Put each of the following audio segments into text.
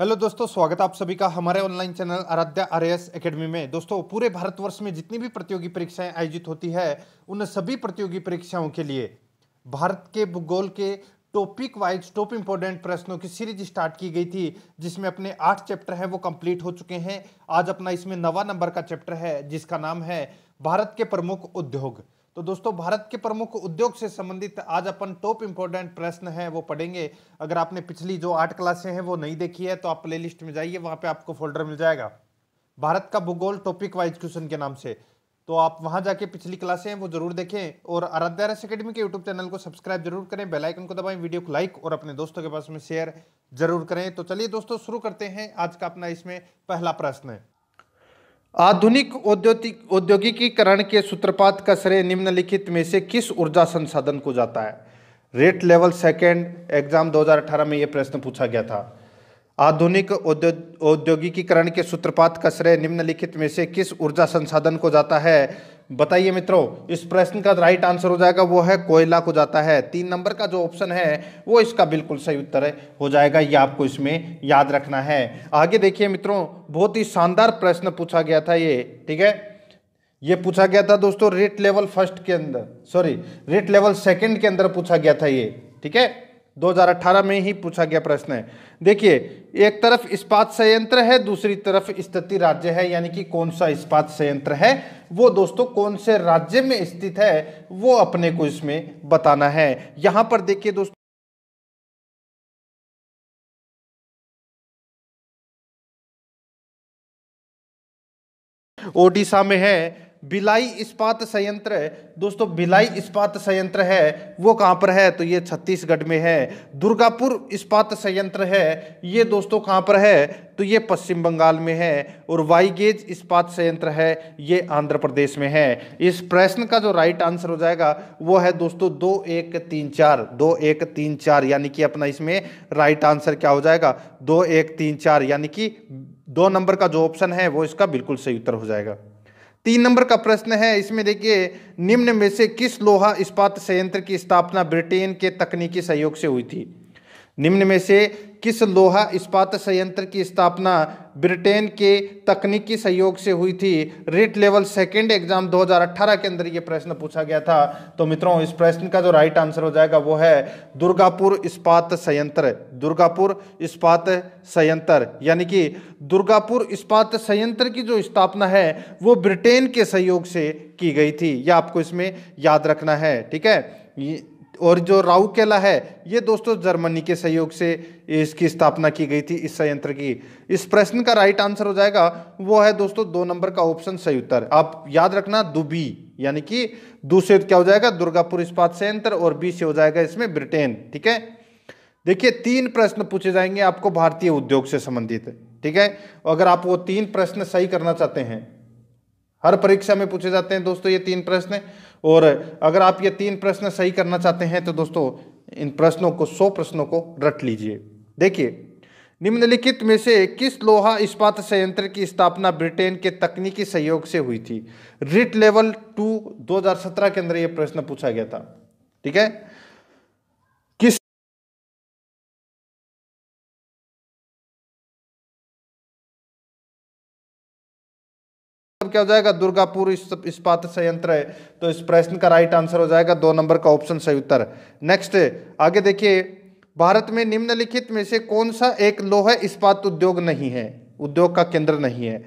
hello दोस्तों स्वागत आप सभी का हमारे online channel Aaradhya R S academy में दोस्तों पूरे भारतवर्ष में जितनी भी प्रतियोगी परीक्षाएं आयोजित होती है उन सभी प्रतियोगी परीक्षाओं के लिए भारत के भूगोल के टॉपिक वाइज टॉप इम्पोर्टेंट प्रश्नों की सीरीज स्टार्ट की गई थी जिसमें अपने आठ चैप्टर हैं वो कंप्लीट हो चुके हैं आज अपना इसमें नवा नंबर का चैप्टर है जिसका नाम है भारत के प्रमुख उद्योग तो दोस्तों भारत के प्रमुख उद्योग से संबंधित आज अपन टॉप इंपॉर्टेंट प्रश्न है वो पढ़ेंगे अगर आपने पिछली जो आठ क्लासें हैं वो नहीं देखी है तो आप प्ले में जाइए वहां पर आपको फोल्डर मिल जाएगा भारत का भूगोल टॉपिक वाइज क्वेश्चन के नाम से तो आप वहां जाके पिछली क्लासे हैं वो जरूर देखें और आराध्या रस अकेडमी के यूट्यूब चैनल को सब्सक्राइब जरूर करें बेलाइकन को दबाएं वीडियो को लाइक और अपने दोस्तों के पास में शेयर जरूर करें तो चलिए दोस्तों शुरू करते हैं आज का अपना इसमें पहला प्रश्न है आधुनिक औद्योगिक औद्योगिकीकरण के सूत्रपात का श्रेय निम्नलिखित में से किस ऊर्जा संसाधन को जाता है रेट लेवल सेकेंड एग्जाम 2018 में यह प्रश्न पूछा गया था आधुनिक औद्योगिकीकरण के सूत्रपात का श्रेय निम्नलिखित में से किस ऊर्जा संसाधन को जाता है बताइए मित्रों इस प्रश्न का राइट आंसर हो जाएगा वो है कोयला को जाता है तीन नंबर का जो ऑप्शन है वो इसका बिल्कुल सही उत्तर हो जाएगा ये आपको इसमें याद रखना है आगे देखिए मित्रों बहुत ही शानदार प्रश्न पूछा गया था ये ठीक है ये पूछा गया था दोस्तों रेट लेवल फर्स्ट के अंदर सॉरी रेट लेवल सेकेंड के अंदर पूछा गया था ये ठीक है 2018 में ही पूछा गया प्रश्न है देखिए एक तरफ इस्पात संयंत्र है दूसरी तरफ स्थिति राज्य है यानी कि कौन सा इस्पात संयंत्र है वो दोस्तों कौन से राज्य में स्थित है वो अपने को इसमें बताना है यहां पर देखिए दोस्तों ओडिशा में है बिलाई इस्पात संयंत्र दोस्तों बिलाई इस्पात संयंत्र है वो कहाँ पर है तो ये छत्तीसगढ़ में है दुर्गापुर इस्पात संयंत्र है ये दोस्तों कहाँ पर है तो ये पश्चिम बंगाल में है और वाईगेज इस्पात संयंत्र है ये आंध्र प्रदेश में है इस प्रश्न का जो राइट आंसर हो जाएगा वो है दोस्तों दो एक तीन चार दो एक तीन चार यानी कि अपना इसमें राइट आंसर क्या हो जाएगा दो एक तीन चार यानी कि दो नंबर का जो ऑप्शन है वो इसका बिल्कुल सही उत्तर हो जाएगा तीन नंबर का प्रश्न है इसमें देखिए निम्न में से किस लोहा इस्पात संयंत्र की स्थापना ब्रिटेन के तकनीकी सहयोग से हुई थी निम्न में से किस लोहा इस्पात संयंत्र की स्थापना ब्रिटेन के तकनीकी सहयोग से हुई थी रिट लेवल सेकेंड एग्जाम 2018 के अंदर ये प्रश्न पूछा गया था तो मित्रों इस प्रश्न का जो राइट आंसर हो जाएगा वो है दुर्गापुर इस्पात संयंत्र दुर्गापुर इस्पात संयंत्र यानी कि दुर्गापुर इस्पात संयंत्र की जो स्थापना है वो ब्रिटेन के सहयोग से की गई थी यह आपको इसमें याद रखना है ठीक है और जो राउकेला है ये दोस्तों जर्मनी के सहयोग से इसकी स्थापना की गई थी इस संयंत्र की इस प्रश्न का राइट आंसर हो जाएगा वो है दोस्तों दो नंबर का ऑप्शन सही उत्तर आप याद रखना दुबी यानी कि दूसरे क्या हो जाएगा दुर्गापुर इस्पात संयंत्र और बी से हो जाएगा इसमें ब्रिटेन ठीक है देखिए तीन प्रश्न पूछे जाएंगे आपको भारतीय उद्योग से संबंधित ठीक है अगर आप वो तीन प्रश्न सही करना चाहते हैं हर परीक्षा में पूछे जाते हैं दोस्तों ये तीन प्रश्न और अगर आप ये तीन प्रश्न सही करना चाहते हैं तो दोस्तों इन प्रश्नों को सौ प्रश्नों को रट लीजिए देखिए निम्नलिखित में से किस लोहा इस्पात संयंत्र की स्थापना ब्रिटेन के तकनीकी सहयोग से हुई थी रिट लेवल टू 2017 के अंदर यह प्रश्न पूछा गया था ठीक है मतलब क्या हो जाएगा दुर्गापुर इस्पात इस संयंत्र है तो इस प्रश्न का राइट आंसर हो जाएगा दो नंबर का ऑप्शन सही उत्तर नेक्स्ट आगे देखिए भारत में निम्नलिखित में से कौन सा एक लोह इस्पात उद्योग नहीं है उद्योग का केंद्र नहीं है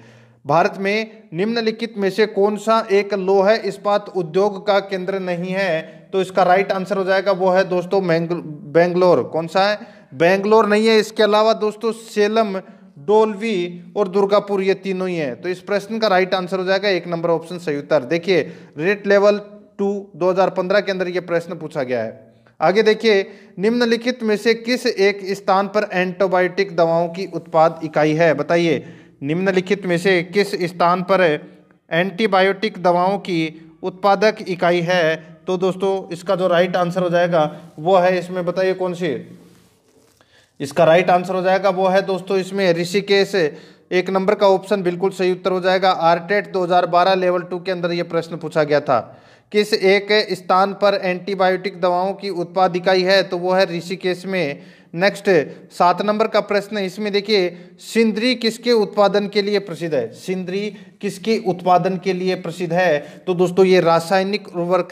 भारत में निम्नलिखित में से कौन सा एक लोह इस्पात उद्योग का केंद्र नहीं है तो इसका राइट आंसर हो जाएगा वो है दोस्तों बेंगलोर कौन सा है बेंगलोर नहीं है इसके अलावा दोस्तों सेलम डोलवी और दुर्गापुर ये तीनों ही है तो इस प्रश्न का राइट आंसर हो जाएगा एक नंबर ऑप्शन सही उत्तर देखिए रेट लेवल टू 2015 के अंदर ये प्रश्न पूछा गया है आगे देखिए निम्नलिखित में से किस एक स्थान पर एंटीबायोटिक दवाओं की उत्पाद इकाई है बताइए निम्नलिखित में से किस स्थान पर एंटीबायोटिक दवाओं की उत्पादक इकाई है तो दोस्तों इसका जो राइट आंसर हो जाएगा वो है इसमें बताइए कौन सी इसका राइट आंसर हो जाएगा वो है दोस्तों इसमें ऋषिकेश एक नंबर का ऑप्शन बिल्कुल सही उत्तर हो जाएगा आरटेट 2012 लेवल टू के अंदर यह प्रश्न पूछा गया था किस एक स्थान पर एंटीबायोटिक दवाओं की उत्पाद इकाई है तो वो है ऋषिकेश में नेक्स्ट सात नंबर का प्रश्न इसमें देखिए सिंद्री किसके उत्पादन के लिए प्रसिद्ध है सिंद्री किसके उत्पादन के लिए प्रसिद्ध है तो दोस्तों ये रासायनिक उर्वरक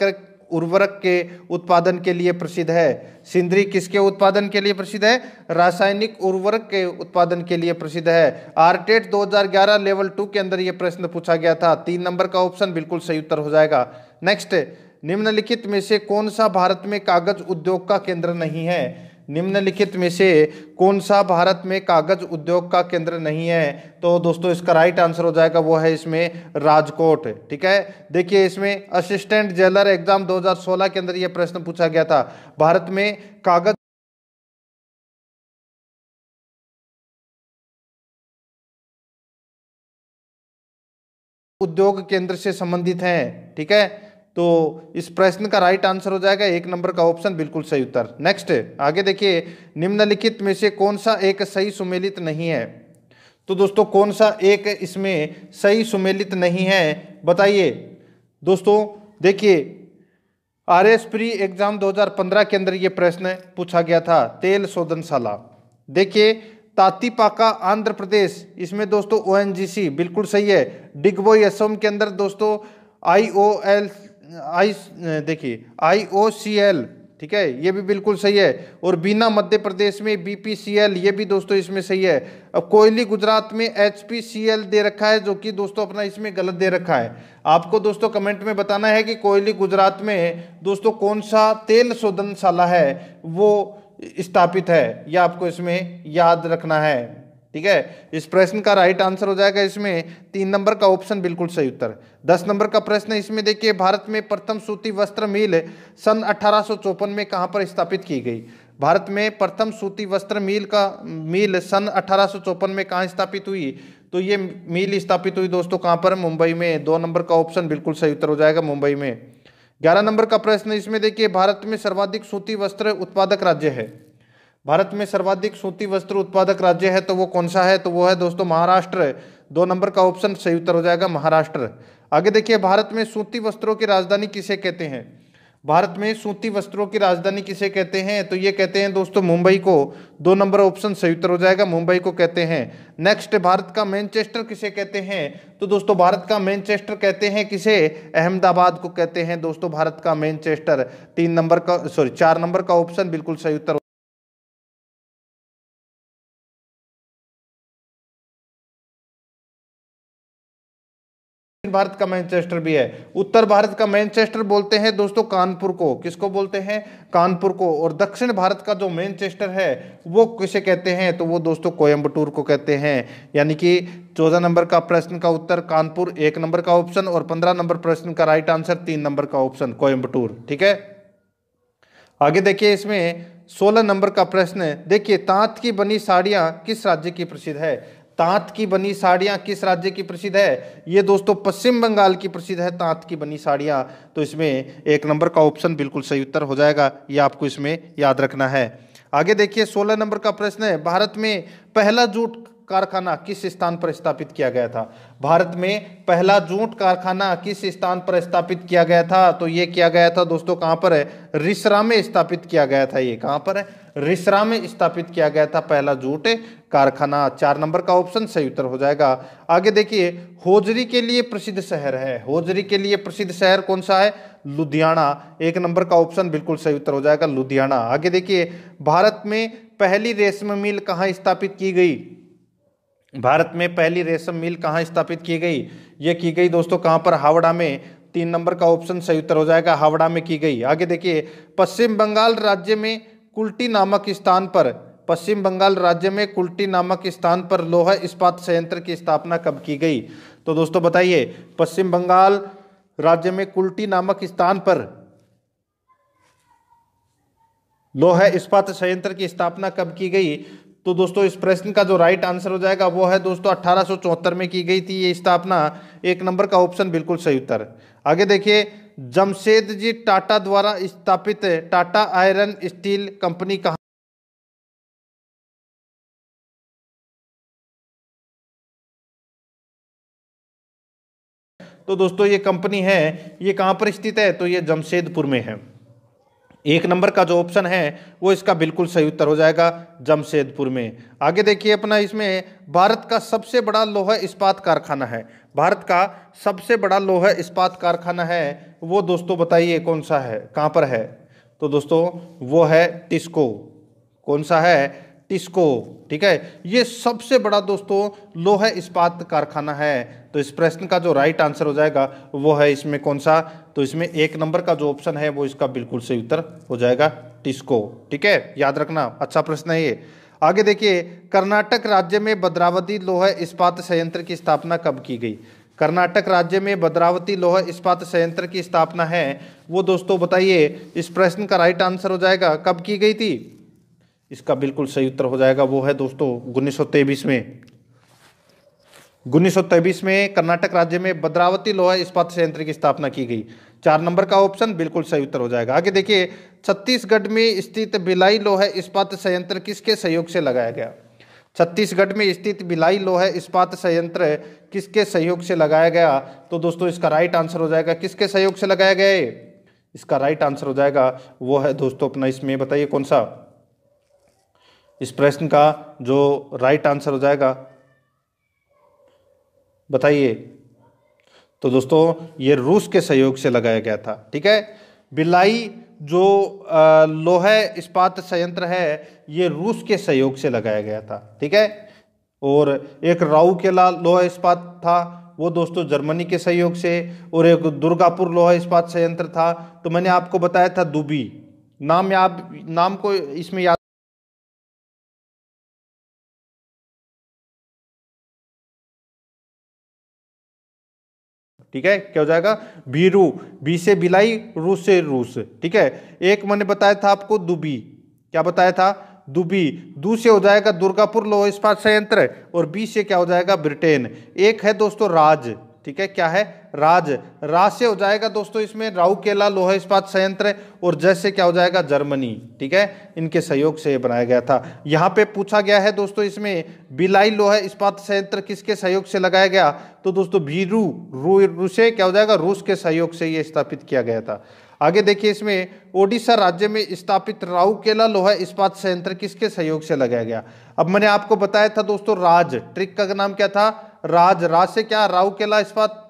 उर्वरक के उत्पादन के लिए प्रसिद्ध है सिंदरी किसके उत्पादन के लिए प्रसिद्ध है रासायनिक उर्वरक के उत्पादन के लिए प्रसिद्ध है आरटेट 2011 लेवल टू के अंदर यह प्रश्न पूछा गया था तीन नंबर का ऑप्शन बिल्कुल सही उत्तर हो जाएगा नेक्स्ट निम्नलिखित में से कौन सा भारत में कागज उद्योग का केंद्र नहीं है निम्नलिखित में से कौन सा भारत में कागज उद्योग का केंद्र नहीं है तो दोस्तों इसका राइट आंसर हो जाएगा वो है इसमें राजकोट ठीक है देखिए इसमें असिस्टेंट जेलर एग्जाम 2016 के अंदर यह प्रश्न पूछा गया था भारत में कागज उद्योग केंद्र से संबंधित हैं ठीक है तो इस प्रश्न का राइट आंसर हो जाएगा एक नंबर का ऑप्शन बिल्कुल सही उत्तर नेक्स्ट आगे देखिए निम्नलिखित में से कौन सा एक सही सुमेलित नहीं है तो दोस्तों कौन सा एक इसमें सही सुमेलित नहीं है बताइए दोस्तों देखिए आर एस प्री एग्जाम 2015 के अंदर ये प्रश्न पूछा गया था तेल शोधनशाला देखिए तातीपाका आंध्र प्रदेश इसमें दोस्तों ओ बिल्कुल सही है डिग्बोई असम के अंदर दोस्तों आईओएल एल आई देखिए आई ओ सी एल ठीक है ये भी बिल्कुल सही है और बीना मध्य प्रदेश में बी पी सी एल ये भी दोस्तों इसमें सही है अब कोयली गुजरात में एच पी सी एल दे रखा है जो कि दोस्तों अपना इसमें गलत दे रखा है आपको दोस्तों कमेंट में बताना है कि कोयली गुजरात में दोस्तों कौन सा तेल शोधनशाला है वो स्थापित है यह आपको इसमें याद रखना है ठीक है इस प्रश्न का राइट आंसर हो जाएगा इसमें तीन नंबर का ऑप्शन बिल्कुल सही उत्तर दस नंबर का प्रश्न इसमें देखिए भारत में प्रथम सूती वस्त्र मिल सन अठारह में कहाँ पर स्थापित की गई भारत में प्रथम सूती वस्त्र मिल का मिल सन अठारह में कहाँ स्थापित हुई तो ये मिल स्थापित हुई दोस्तों कहाँ पर मुंबई में दो नंबर का ऑप्शन बिल्कुल सही उत्तर हो जाएगा मुंबई में ग्यारह नंबर का प्रश्न इसमें देखिए भारत में सर्वाधिक सूती वस्त्र उत्पादक राज्य है भारत में सर्वाधिक सूती वस्त्र उत्पादक राज्य है तो वो कौन सा है तो वो है दोस्तों महाराष्ट्र दो नंबर का ऑप्शन सही उत्तर हो जाएगा महाराष्ट्र आगे देखिए भारत में सूती वस्त्रों की राजधानी किसे कहते हैं भारत में सूती वस्त्रों की राजधानी किसे कहते हैं तो ये कहते हैं दोस्तों मुंबई को दो नंबर ऑप्शन सही उत्तर हो जाएगा मुंबई को कहते हैं नेक्स्ट भारत का मैनचेस्टर किसे कहते हैं तो दोस्तों भारत का मैनचेस्टर कहते हैं किसे अहमदाबाद को कहते हैं दोस्तों भारत का मैनचेस्टर तीन नंबर का सॉरी चार नंबर का ऑप्शन बिल्कुल सही उत्तर भारत का मैनचेस्टर भी है उत्तर भारत का मैनचेस्टर बोलते हैं दोस्तों कानपुर को किसको बोलते हैं कानपुर को और दक्षिण भारत का जो मैनचेस्टर है वो किसे कहते हैं तो वो दोस्तों कोयम्बटूर को कहते हैं यानी कि चौदह नंबर का प्रश्न का उत्तर कानपुर एक नंबर का ऑप्शन और पंद्रह नंबर प्रश्न का राइट आंसर तीन नंबर का ऑप्शन कोयम्बटूर ठीक है आगे देखिए इसमें सोलह नंबर का प्रश्न देखिए तांत की बनी साड़ियाँ किस राज्य की प्रसिद्ध है तांत की बनी साड़ियाँ किस राज्य की प्रसिद्ध है ये दोस्तों पश्चिम बंगाल की प्रसिद्ध है तांत की बनी साड़ियाँ तो इसमें एक नंबर का ऑप्शन बिल्कुल सही उत्तर हो जाएगा ये आपको इसमें याद रखना है आगे देखिए सोलह नंबर का प्रश्न है भारत में पहला जूट कारखाना किस स्थान पर स्थापित किया गया था भारत में पहला जूट कारखाना किस स्थान पर स्थापित किया गया था तो ये किया गया था दोस्तों कहां पर है रिसरा में स्थापित किया गया था ये कहां पर है रिसरा में स्थापित किया गया था पहला जूट कारखाना चार नंबर का ऑप्शन सही उत्तर हो जाएगा आगे देखिए होजरी के लिए प्रसिद्ध शहर है होजरी के लिए प्रसिद्ध शहर कौन सा है लुधियाना एक नंबर का ऑप्शन बिल्कुल सही उत्तर हो जाएगा लुधियाना आगे देखिए भारत में पहली रेशम मिल कहाँ स्थापित की गई भारत में पहली रेशम मिल कहाँ स्थापित की गई ये की गई दोस्तों कहाँ पर हावड़ा में तीन नंबर का ऑप्शन सही उत्तर हो जाएगा हावड़ा में की गई आगे देखिए पश्चिम बंगाल राज्य में कुल्टी नामक स्थान पर पश्चिम बंगाल राज्य में कुल्टी नामक स्थान पर लोहा इस्पात संयंत्र की स्थापना कब की गई तो दोस्तों बताइए पश्चिम बंगाल राज्य में कुल्टी नामक स्थान पर लोहा इस्पात संयंत्र की स्थापना कब की गई तो दोस्तों इस प्रश्न का जो राइट आंसर हो जाएगा वो है दोस्तों अट्ठारह में की गई थी ये स्थापना एक नंबर का ऑप्शन बिल्कुल सही उत्तर आगे देखिए जमशेद जी टाटा द्वारा स्थापित टाटा आयरन स्टील कंपनी कहा तो दोस्तों ये कंपनी है ये कहां पर स्थित है तो ये जमशेदपुर में है एक नंबर का जो ऑप्शन है वो इसका बिल्कुल सही उत्तर हो जाएगा जमशेदपुर में आगे देखिए अपना इसमें भारत का सबसे बड़ा लोहा इस्पात कारखाना है भारत का सबसे बड़ा लोहा इस्पात कारखाना है वो दोस्तों बताइए कौन सा है कहाँ पर है तो दोस्तों वो है टिस्को कौन सा है टिस्को ठीक है ये सबसे बड़ा दोस्तों लोह इस्पात कारखाना है तो इस प्रश्न का जो राइट आंसर हो जाएगा वो है इसमें कौन सा तो इसमें एक नंबर का जो ऑप्शन है वो इसका बिल्कुल सही उत्तर हो जाएगा टिस्को ठीक है याद रखना अच्छा प्रश्न है ये आगे देखिए कर्नाटक राज्य में भद्रावती लोह इस्पात संयंत्र की स्थापना कब की गई कर्नाटक राज्य में भद्रावती लोह इस्पात संयंत्र की स्थापना है वो दोस्तों बताइए इस प्रश्न का राइट आंसर हो जाएगा कब की गई थी इसका बिल्कुल सही उत्तर हो जाएगा वो है दोस्तों उन्नीस में उन्नीस में कर्नाटक राज्य में बद्रावती लोहा इस्पात संयंत्र की स्थापना की गई चार नंबर का ऑप्शन बिल्कुल सही उत्तर हो जाएगा आगे देखिए छत्तीसगढ़ में स्थित बिलाई लोहा इस्पात संयंत्र किसके सहयोग से लगाया गया छत्तीसगढ़ में स्थित बिलाई लोह इस्पात संयंत्र किसके सहयोग से लगाया गया तो दोस्तों इसका राइट आंसर हो जाएगा किसके सहयोग से लगाया गया इसका राइट आंसर हो जाएगा वो है दोस्तों अपना इसमें बताइए कौन सा इस प्रश्न का जो राइट आंसर हो जाएगा बताइए तो दोस्तों ये रूस के सहयोग से लगाया गया था ठीक है बिलाई जो लोहे इस्पात संयंत्र है ये रूस के सहयोग से लगाया गया था ठीक है और एक राऊ केला लोह इस्पात था वो दोस्तों जर्मनी के सहयोग से और एक दुर्गापुर लोह इस्पात संयंत्र था तो मैंने आपको बताया था दुबी नाम आप नाम को इसमें याद ठीक है क्या हो जाएगा भीरू बी से बिलाई रू से रूस ठीक है एक मैंने बताया था आपको दुबी क्या बताया था दुबी दू से हो जाएगा दुर्गापुर लोह इस्पात संयंत्र और बी से क्या हो जाएगा ब्रिटेन एक है दोस्तों राज ठीक है क्या है राज राज से हो जाएगा दोस्तों इसमें राउकेला लोहा इस्पात संयंत्र और जैसे क्या हो जाएगा जर्मनी ठीक है इनके सहयोग से बनाया गया था यहाँ पे पूछा गया है दोस्तों इसमें बिलाई लोह इस्पात संयंत्र किसके सहयोग से लगाया गया तो दोस्तों भीरू रू रूसे क्या हो जाएगा रूस के सहयोग से ये स्थापित किया गया था आगे देखिए इसमें ओडिशा राज्य में स्थापित राउकेला लोहा इस्पात संयंत्र किसके सहयोग से लगाया गया अब मैंने आपको बताया था दोस्तों राज ट्रिक का नाम क्या था राज राज से क्या केला इस्पात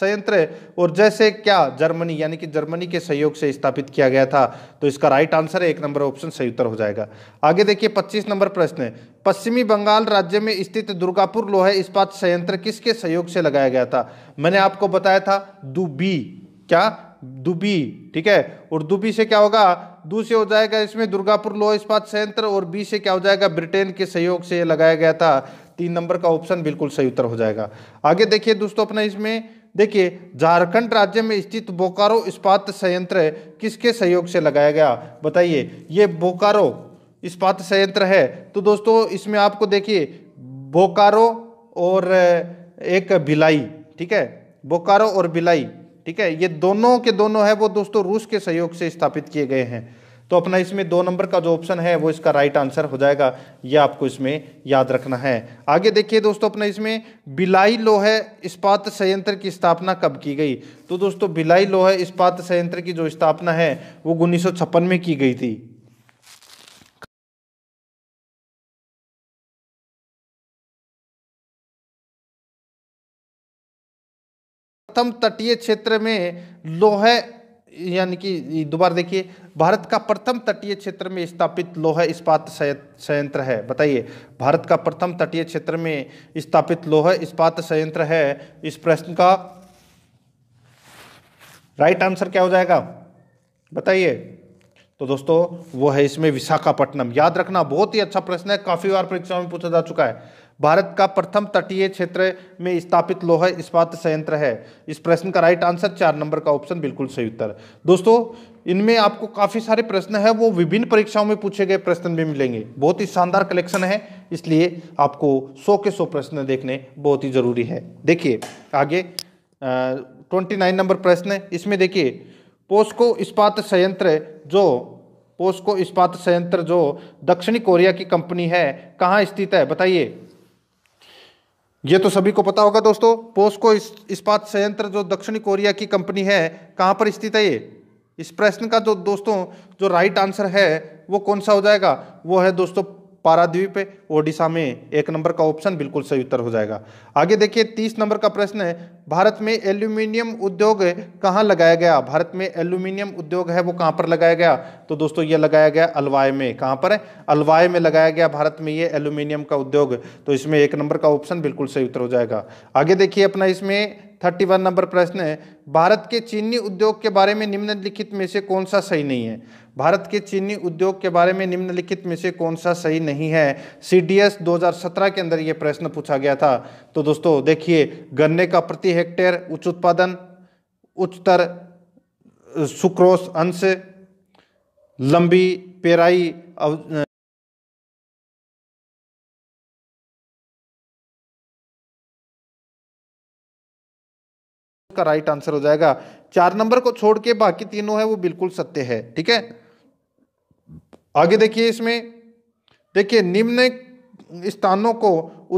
संयंत्र और जैसे क्या जर्मनी यानी कि जर्मनी के सहयोग से स्थापित किया गया था तो इसका राइट आंसर है एक नंबर ऑप्शन सही उत्तर हो जाएगा आगे देखिए 25 नंबर प्रश्न है पश्चिमी बंगाल राज्य में स्थित दुर्गापुर लोहे इस्पात संयंत्र किसके सहयोग से लगाया गया था मैंने आपको बताया था दुबी क्या दुबी ठीक है और दुबी से क्या होगा दू से हो जाएगा इसमें दुर्गापुर लोह इस्पात संयंत्र और बी से क्या हो जाएगा ब्रिटेन के सहयोग से लगाया गया था तीन नंबर का ऑप्शन बिल्कुल सही उत्तर हो जाएगा आगे देखिए दोस्तों अपना इसमें देखिए झारखंड राज्य में स्थित बोकारो इस्पात संयंत्र किसके सहयोग से लगाया गया बताइए ये बोकारो इस्पात संयंत्र है तो दोस्तों इसमें आपको देखिए बोकारो और एक भिलाई ठीक है बोकारो और भिलाई ठीक है ये दोनों के दोनों है वो दोस्तों रूस के सहयोग से स्थापित किए गए हैं तो अपना इसमें दो नंबर का जो ऑप्शन है वो इसका राइट आंसर हो जाएगा ये आपको इसमें याद रखना है आगे देखिए दोस्तों अपना इसमें बिलाई लोहे इस्पात संयंत्र की स्थापना कब की गई तो दोस्तों बिलाई लोहे इस्पात संयंत्र की जो स्थापना है वो उन्नीस में की गई थी प्रथम तटीय क्षेत्र में लोह यानी कि दोबारा देखिए भारत का प्रथम तटीय क्षेत्र में स्थापित लोह इस्पात संयंत्र है बताइए भारत का प्रथम तटीय क्षेत्र में स्थापित लोह इस्पात संयंत्र है इस प्रश्न का राइट आंसर क्या हो जाएगा बताइए तो दोस्तों वो है इसमें विशाखापट्टनम याद रखना बहुत ही अच्छा प्रश्न है काफ़ी बार परीक्षाओं में पूछा जा चुका है भारत का प्रथम तटीय क्षेत्र में स्थापित लोहा इस्पात संयंत्र है इस प्रश्न का राइट आंसर चार नंबर का ऑप्शन बिल्कुल सही उत्तर दोस्तों इनमें आपको काफ़ी सारे प्रश्न हैं वो विभिन्न परीक्षाओं में पूछे गए प्रश्न भी मिलेंगे बहुत ही शानदार कलेक्शन है इसलिए आपको सौ के सौ प्रश्न देखने बहुत ही ज़रूरी है देखिए आगे ट्वेंटी नाइन नंबर प्रश्न इसमें देखिए पोस्को इस्पात संयंत्र जो पोस्को इस्पात संयंत्र जो दक्षिणी कोरिया की कंपनी है कहाँ स्थित है बताइए ये तो सभी को पता होगा दोस्तों पोस्को इस्पात संयंत्र जो दक्षिणी कोरिया की कंपनी है कहाँ पर स्थित है ये इस प्रश्न का जो दोस्तों जो राइट आंसर है वो कौन सा हो जाएगा वो है दोस्तों पाराद्वीप ओडिशा में एक नंबर का ऑप्शन बिल्कुल सही उत्तर हो जाएगा आगे देखिए तीस नंबर का प्रश्न है भारत में एल्यूमिनियम उद्योग कहाँ लगाया गया भारत में एल्यूमिनियम उद्योग है वो कहाँ पर लगाया गया तो दोस्तों ये लगाया गया अलवाय में कहाँ पर है अलवाय में लगाया गया भारत में ये एल्यूमिनियम का उद्योग तो इसमें एक नंबर का ऑप्शन बिल्कुल सही उत्तर हो जाएगा आगे देखिए अपना इसमें थर्टी वन नंबर प्रश्न है भारत के चीनी उद्योग के बारे में निम्नलिखित में से कौन सा सही नहीं है भारत के चीनी उद्योग के बारे में निम्नलिखित में से कौन सा सही नहीं है सी डी एस दो हजार सत्रह के अंदर ये प्रश्न पूछा गया था तो दोस्तों देखिए गन्ने का प्रति हेक्टेयर उच्च उत्पादन उच्चतर सुक्रोस अंश लंबी पेराई का राइट आंसर हो जाएगा चार नंबर को छोड़ के बाकी तीनों है वो बिल्कुल सत्य है ठीक है आगे देखिए इसमें देखिए निम्न स्थानों को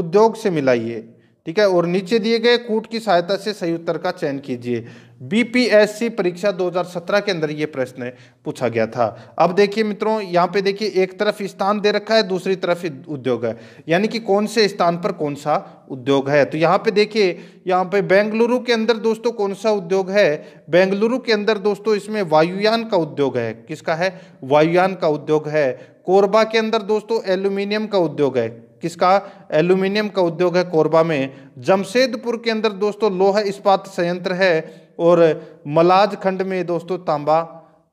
उद्योग से मिलाइए ठीक है और नीचे दिए गए कूट की सहायता से सही उत्तर का चयन कीजिए बीपीएससी परीक्षा 2017 के अंदर ये प्रश्न पूछा गया था अब देखिए मित्रों यहाँ पे देखिए एक तरफ स्थान दे रखा है दूसरी तरफ उद्योग है यानी कि कौन से स्थान पर कौन सा उद्योग है तो यहाँ पे देखिए यहाँ पे बेंगलुरु के अंदर दोस्तों कौन सा उद्योग है बेंगलुरु के अंदर दोस्तों इसमें वायुयान का उद्योग है किसका है वायुयान का उद्योग है कोरबा के अंदर दोस्तों एल्यूमिनियम का उद्योग है किसका एल्यूमिनियम का उद्योग है कोरबा में जमशेदपुर के अंदर दोस्तों लोहा इस्पात संयंत्र है और मलाज खंड में दोस्तों तांबा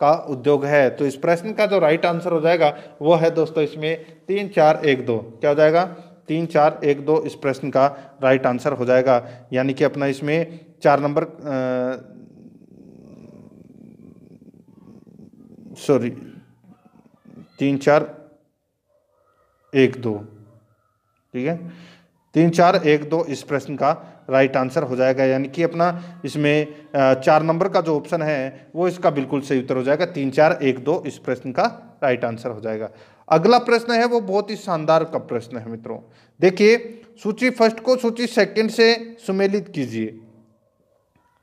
का उद्योग है तो इस प्रश्न का जो राइट आंसर हो जाएगा वो है दोस्तों इसमें तीन चार एक दो क्या हो जाएगा तीन चार एक दो इस प्रश्न का राइट आंसर हो जाएगा यानी कि अपना इसमें चार नंबर सॉरी तीन चार एक दो ठीक है तीन चार एक दो इस प्रश्न का राइट आंसर हो जाएगा यानी कि अपना इसमें चार नंबर का जो ऑप्शन है वो इसका बिल्कुल सही उत्तर हो जाएगा तीन चार एक दो इस प्रश्न का राइट आंसर हो जाएगा अगला प्रश्न है वो बहुत ही शानदार का प्रश्न है मित्रों देखिए सूची फर्स्ट को सूची सेकंड से सुमेलित कीजिए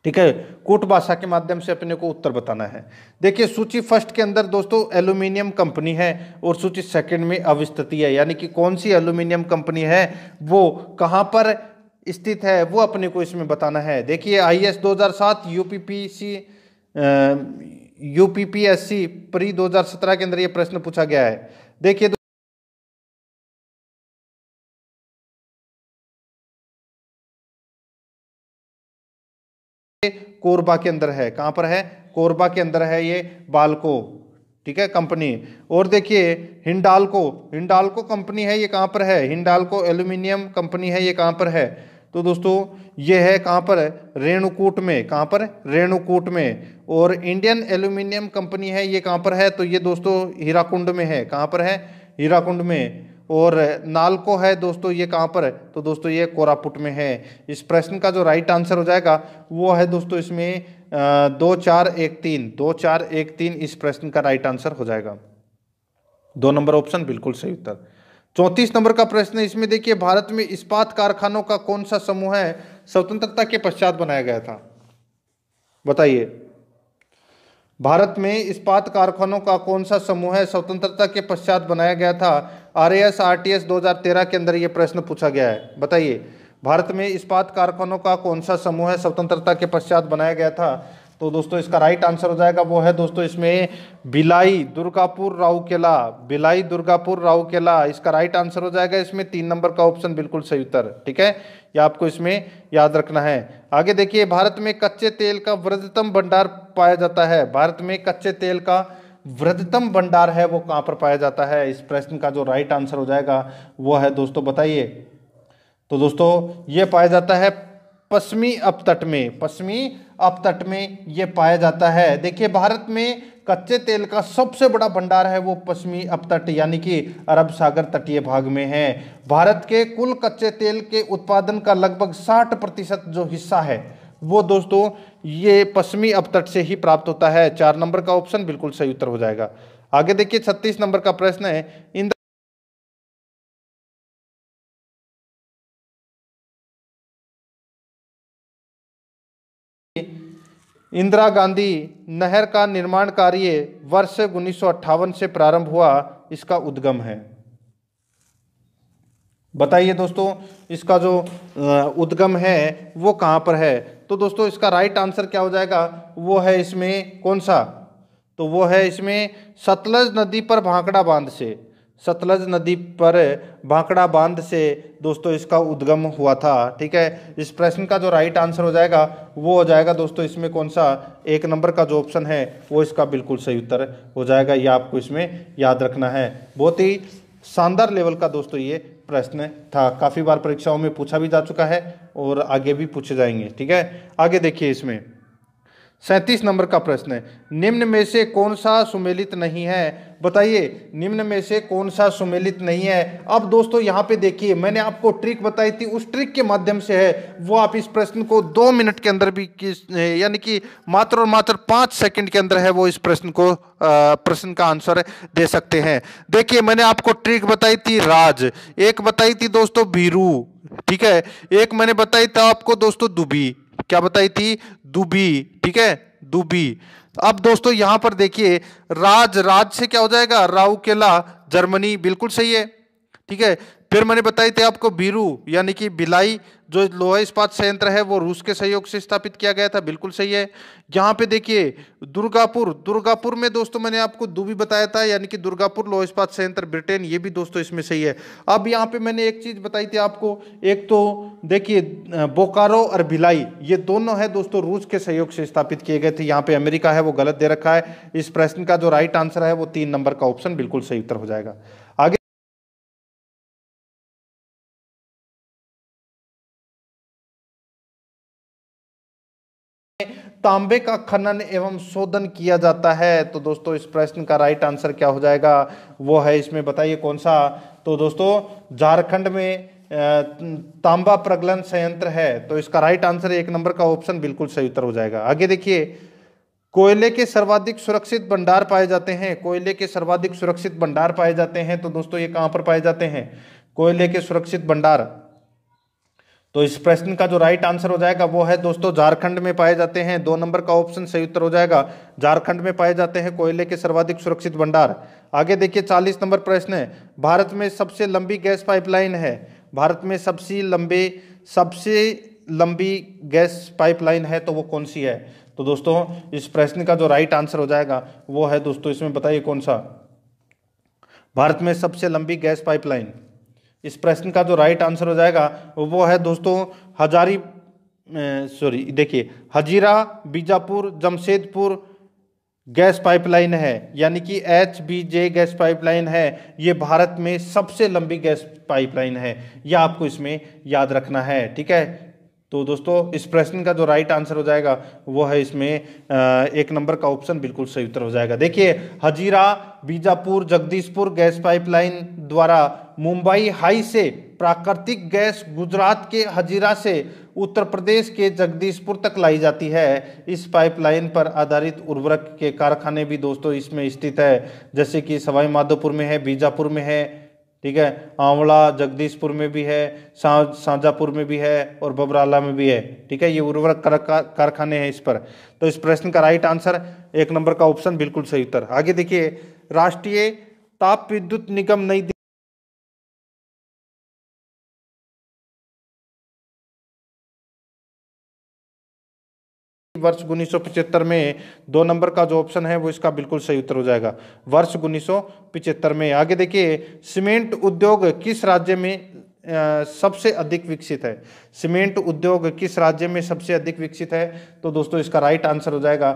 ठीक है कूट भाषा के माध्यम से अपने को उत्तर बताना है देखिए सूची फर्स्ट के अंदर दोस्तों एल्यूमिनियम कंपनी है और सूची सेकंड में अविस्थिति है यानी कि कौन सी एल्यूमिनियम कंपनी है वो कहाँ पर स्थित है वो अपने को इसमें बताना है देखिए आई एस दो हज़ार सात सी प्री दो हज़ार सत्रह के अंदर ये प्रश्न पूछा गया है देखिए कोरबा के अंदर है कहाँ पर है कोरबा के अंदर है ये बालको ठीक है कंपनी और देखिए हिंडालको हिंडालको कंपनी है ये कहाँ पर है हिंडालको एल्यूमिनियम कंपनी है ये कहाँ पर है तो दोस्तों ये है कहाँ पर रेणुकूट में कहाँ पर रेणुकूट में और इंडियन एल्यूमिनियम कंपनी है ये कहाँ पर है तो ये दोस्तों हीराकुंड में है कहाँ पर है हीराकुंड में और नालको है दोस्तों ये कहाँ पर है तो दोस्तों ये कोरापुट में है इस प्रश्न का जो राइट आंसर हो जाएगा वो है दोस्तों इसमें दो चार एक तीन दो चार एक तीन इस प्रश्न का राइट आंसर हो जाएगा दो नंबर ऑप्शन बिल्कुल सही उत्तर चौंतीस नंबर का प्रश्न इसमें देखिए भारत में इस्पात कारखानों का कौन सा समूह है स्वतंत्रता के पश्चात बनाया गया था बताइए भारत में इस्पात कारखानों का कौन सा समूह है स्वतंत्रता के पश्चात बनाया गया था R S R T S दो हज़ार तेरह के अंदर ये प्रश्न पूछा गया है बताइए भारत में इस्पात कारखानों का कौन सा समूह है स्वतंत्रता के पश्चात बनाया गया था तो दोस्तों इसका राइट आंसर हो जाएगा वो है दोस्तों इसमें बिलाई दुर्गापुर राउकेला बिलाई दुर्गापुर राउकेला इसका राइट आंसर हो जाएगा इसमें तीन नंबर का ऑप्शन बिल्कुल सही उत्तर ठीक है ये आपको इसमें याद रखना है आगे देखिए भारत में कच्चे तेल का वृद्धतम भंडार पाया जाता है भारत में कच्चे तेल का वृद्धतम भंडार है वो कहां पर पाया जाता है इस प्रश्न का जो राइट आंसर हो जाएगा वो है दोस्तों बताइए तो दोस्तों ये पाया जाता है पश्चिमी अपतट में पश्चिमी अपतट में ये पाया जाता है देखिए भारत में कच्चे तेल का सबसे बड़ा भंडार है वो पश्चिमी अपतट यानी कि अरब सागर तटीय भाग में है भारत के कुल कच्चे तेल के उत्पादन का लगभग 60 प्रतिशत जो हिस्सा है वो दोस्तों ये पश्चिमी अपतट से ही प्राप्त होता है चार नंबर का ऑप्शन बिल्कुल सही उत्तर हो जाएगा आगे देखिए छत्तीस नंबर का प्रश्न है इन इंदिरा गांधी नहर का निर्माण कार्य वर्ष उन्नीस से प्रारंभ हुआ इसका उद्गम है बताइए दोस्तों इसका जो उद्गम है वो कहाँ पर है तो दोस्तों इसका राइट आंसर क्या हो जाएगा वो है इसमें कौन सा तो वो है इसमें सतलज नदी पर भांकड़ा बांध से सतलज नदी पर भांकड़ा बांध से दोस्तों इसका उद्गम हुआ था ठीक है इस प्रश्न का जो राइट आंसर हो जाएगा वो हो जाएगा दोस्तों इसमें कौन सा एक नंबर का जो ऑप्शन है वो इसका बिल्कुल सही उत्तर हो जाएगा ये आपको इसमें याद रखना है बहुत ही शानदार लेवल का दोस्तों ये प्रश्न था काफ़ी बार परीक्षाओं में पूछा भी जा चुका है और आगे भी पूछे जाएंगे ठीक है आगे देखिए इसमें सैंतीस नंबर का प्रश्न है निम्न में से कौन सा सुमेलित नहीं है बताइए निम्न में से कौन सा सुमेलित नहीं है अब दोस्तों यहाँ पे देखिए मैंने आपको ट्रिक बताई थी उस ट्रिक के माध्यम से है वो आप इस प्रश्न को दो मिनट के अंदर भी किस यानी कि मात्र और मात्र पाँच सेकंड के अंदर है वो इस प्रश्न को प्रश्न का आंसर दे सकते हैं देखिए मैंने आपको ट्रिक बताई थी राज एक बताई थी दोस्तों बीरू ठीक है एक मैंने बताई था आपको दोस्तों दुबी क्या बताई थी दुबी ठीक है दुबी अब दोस्तों यहां पर देखिए राज राज से क्या हो जाएगा राउकेला जर्मनी बिल्कुल सही है ठीक है फिर मैंने बताई थी आपको बीरू यानी कि बिलाई जो लोहा इस्पात संयंत्र है वो रूस के सहयोग से स्थापित किया गया था बिल्कुल सही है यहाँ पे देखिए दुर्गापुर दुर्गापुर में दोस्तों मैंने आपको दुबी बताया था यानी कि दुर्गापुर लोहा इस्पात संयंत्र ब्रिटेन ये भी दोस्तों इसमें सही है अब यहाँ पे मैंने एक चीज बताई थी आपको एक तो देखिए बोकारो और भिलाई ये दोनों है दोस्तों रूस के सहयोग से स्थापित किए गए थे यहाँ पे अमेरिका है वो गलत दे रखा है इस प्रश्न का जो राइट आंसर है वो तीन नंबर का ऑप्शन बिल्कुल सही उत्तर हो जाएगा तांबे का खनन एवं शोधन किया जाता है तो दोस्तों इस प्रश्न का राइट आंसर क्या हो जाएगा वो है इसमें बताइए कौन सा तो दोस्तों झारखंड में तांबा प्रगलन संयंत्र है तो इसका राइट आंसर एक नंबर का ऑप्शन बिल्कुल सही उत्तर हो जाएगा आगे देखिए कोयले के सर्वाधिक सुरक्षित भंडार पाए जाते हैं कोयले के सर्वाधिक सुरक्षित भंडार पाए जाते हैं तो दोस्तों ये कहां पर पाए जाते हैं कोयले के सुरक्षित भंडार तो इस प्रश्न का जो राइट आंसर हो जाएगा वो है दोस्तों झारखंड में पाए जाते हैं दो नंबर का ऑप्शन सही उत्तर हो जाएगा झारखंड में पाए जाते हैं कोयले के सर्वाधिक सुरक्षित भंडार आगे देखिए चालीस नंबर प्रश्न है भारत में सबसे लंबी गैस पाइपलाइन है भारत में सबसे लंबे सबसे लंबी गैस पाइपलाइन है तो वो कौन सी है तो दोस्तों इस प्रश्न का जो राइट आंसर हो जाएगा वो है दोस्तों इसमें बताइए कौन सा भारत में सबसे लंबी गैस पाइपलाइन इस प्रश्न का जो राइट आंसर हो जाएगा वो है दोस्तों हजारी सॉरी देखिए हजीरा बीजापुर जमशेदपुर गैस पाइपलाइन है यानी कि H B J gas pipeline है ये भारत में सबसे लंबी गैस पाइपलाइन है यह आपको इसमें याद रखना है ठीक है तो दोस्तों इस प्रश्न का जो राइट आंसर हो जाएगा वो है इसमें एक नंबर का ऑप्शन बिल्कुल सही उत्तर हो जाएगा देखिए हजीरा बीजापुर जगदीशपुर गैस पाइपलाइन द्वारा मुंबई हाई से प्राकृतिक गैस गुजरात के हजीरा से उत्तर प्रदेश के जगदीशपुर तक लाई जाती है इस पाइपलाइन पर आधारित उर्वरक के कारखाने भी दोस्तों इसमें स्थित है जैसे कि सवाई माधोपुर में है बीजापुर में है ठीक है आंवला जगदीशपुर में भी है साझापुर में भी है और बबराला में भी है ठीक है ये उर्वरक कारखाने हैं इस पर तो इस प्रश्न का राइट आंसर एक नंबर का ऑप्शन बिल्कुल सही उत्तर आगे देखिए राष्ट्रीय ताप विद्युत निगम नई वर्ष उन्नीस में दो नंबर का जो ऑप्शन है वो इसका बिल्कुल सही उत्तर हो जाएगा वर्ष उन्नीस में आगे देखिए सीमेंट उद्योग किस राज्य में सबसे अधिक विकसित है सीमेंट उद्योग किस राज्य में सबसे अधिक विकसित है तो दोस्तों इसका राइट आंसर हो जाएगा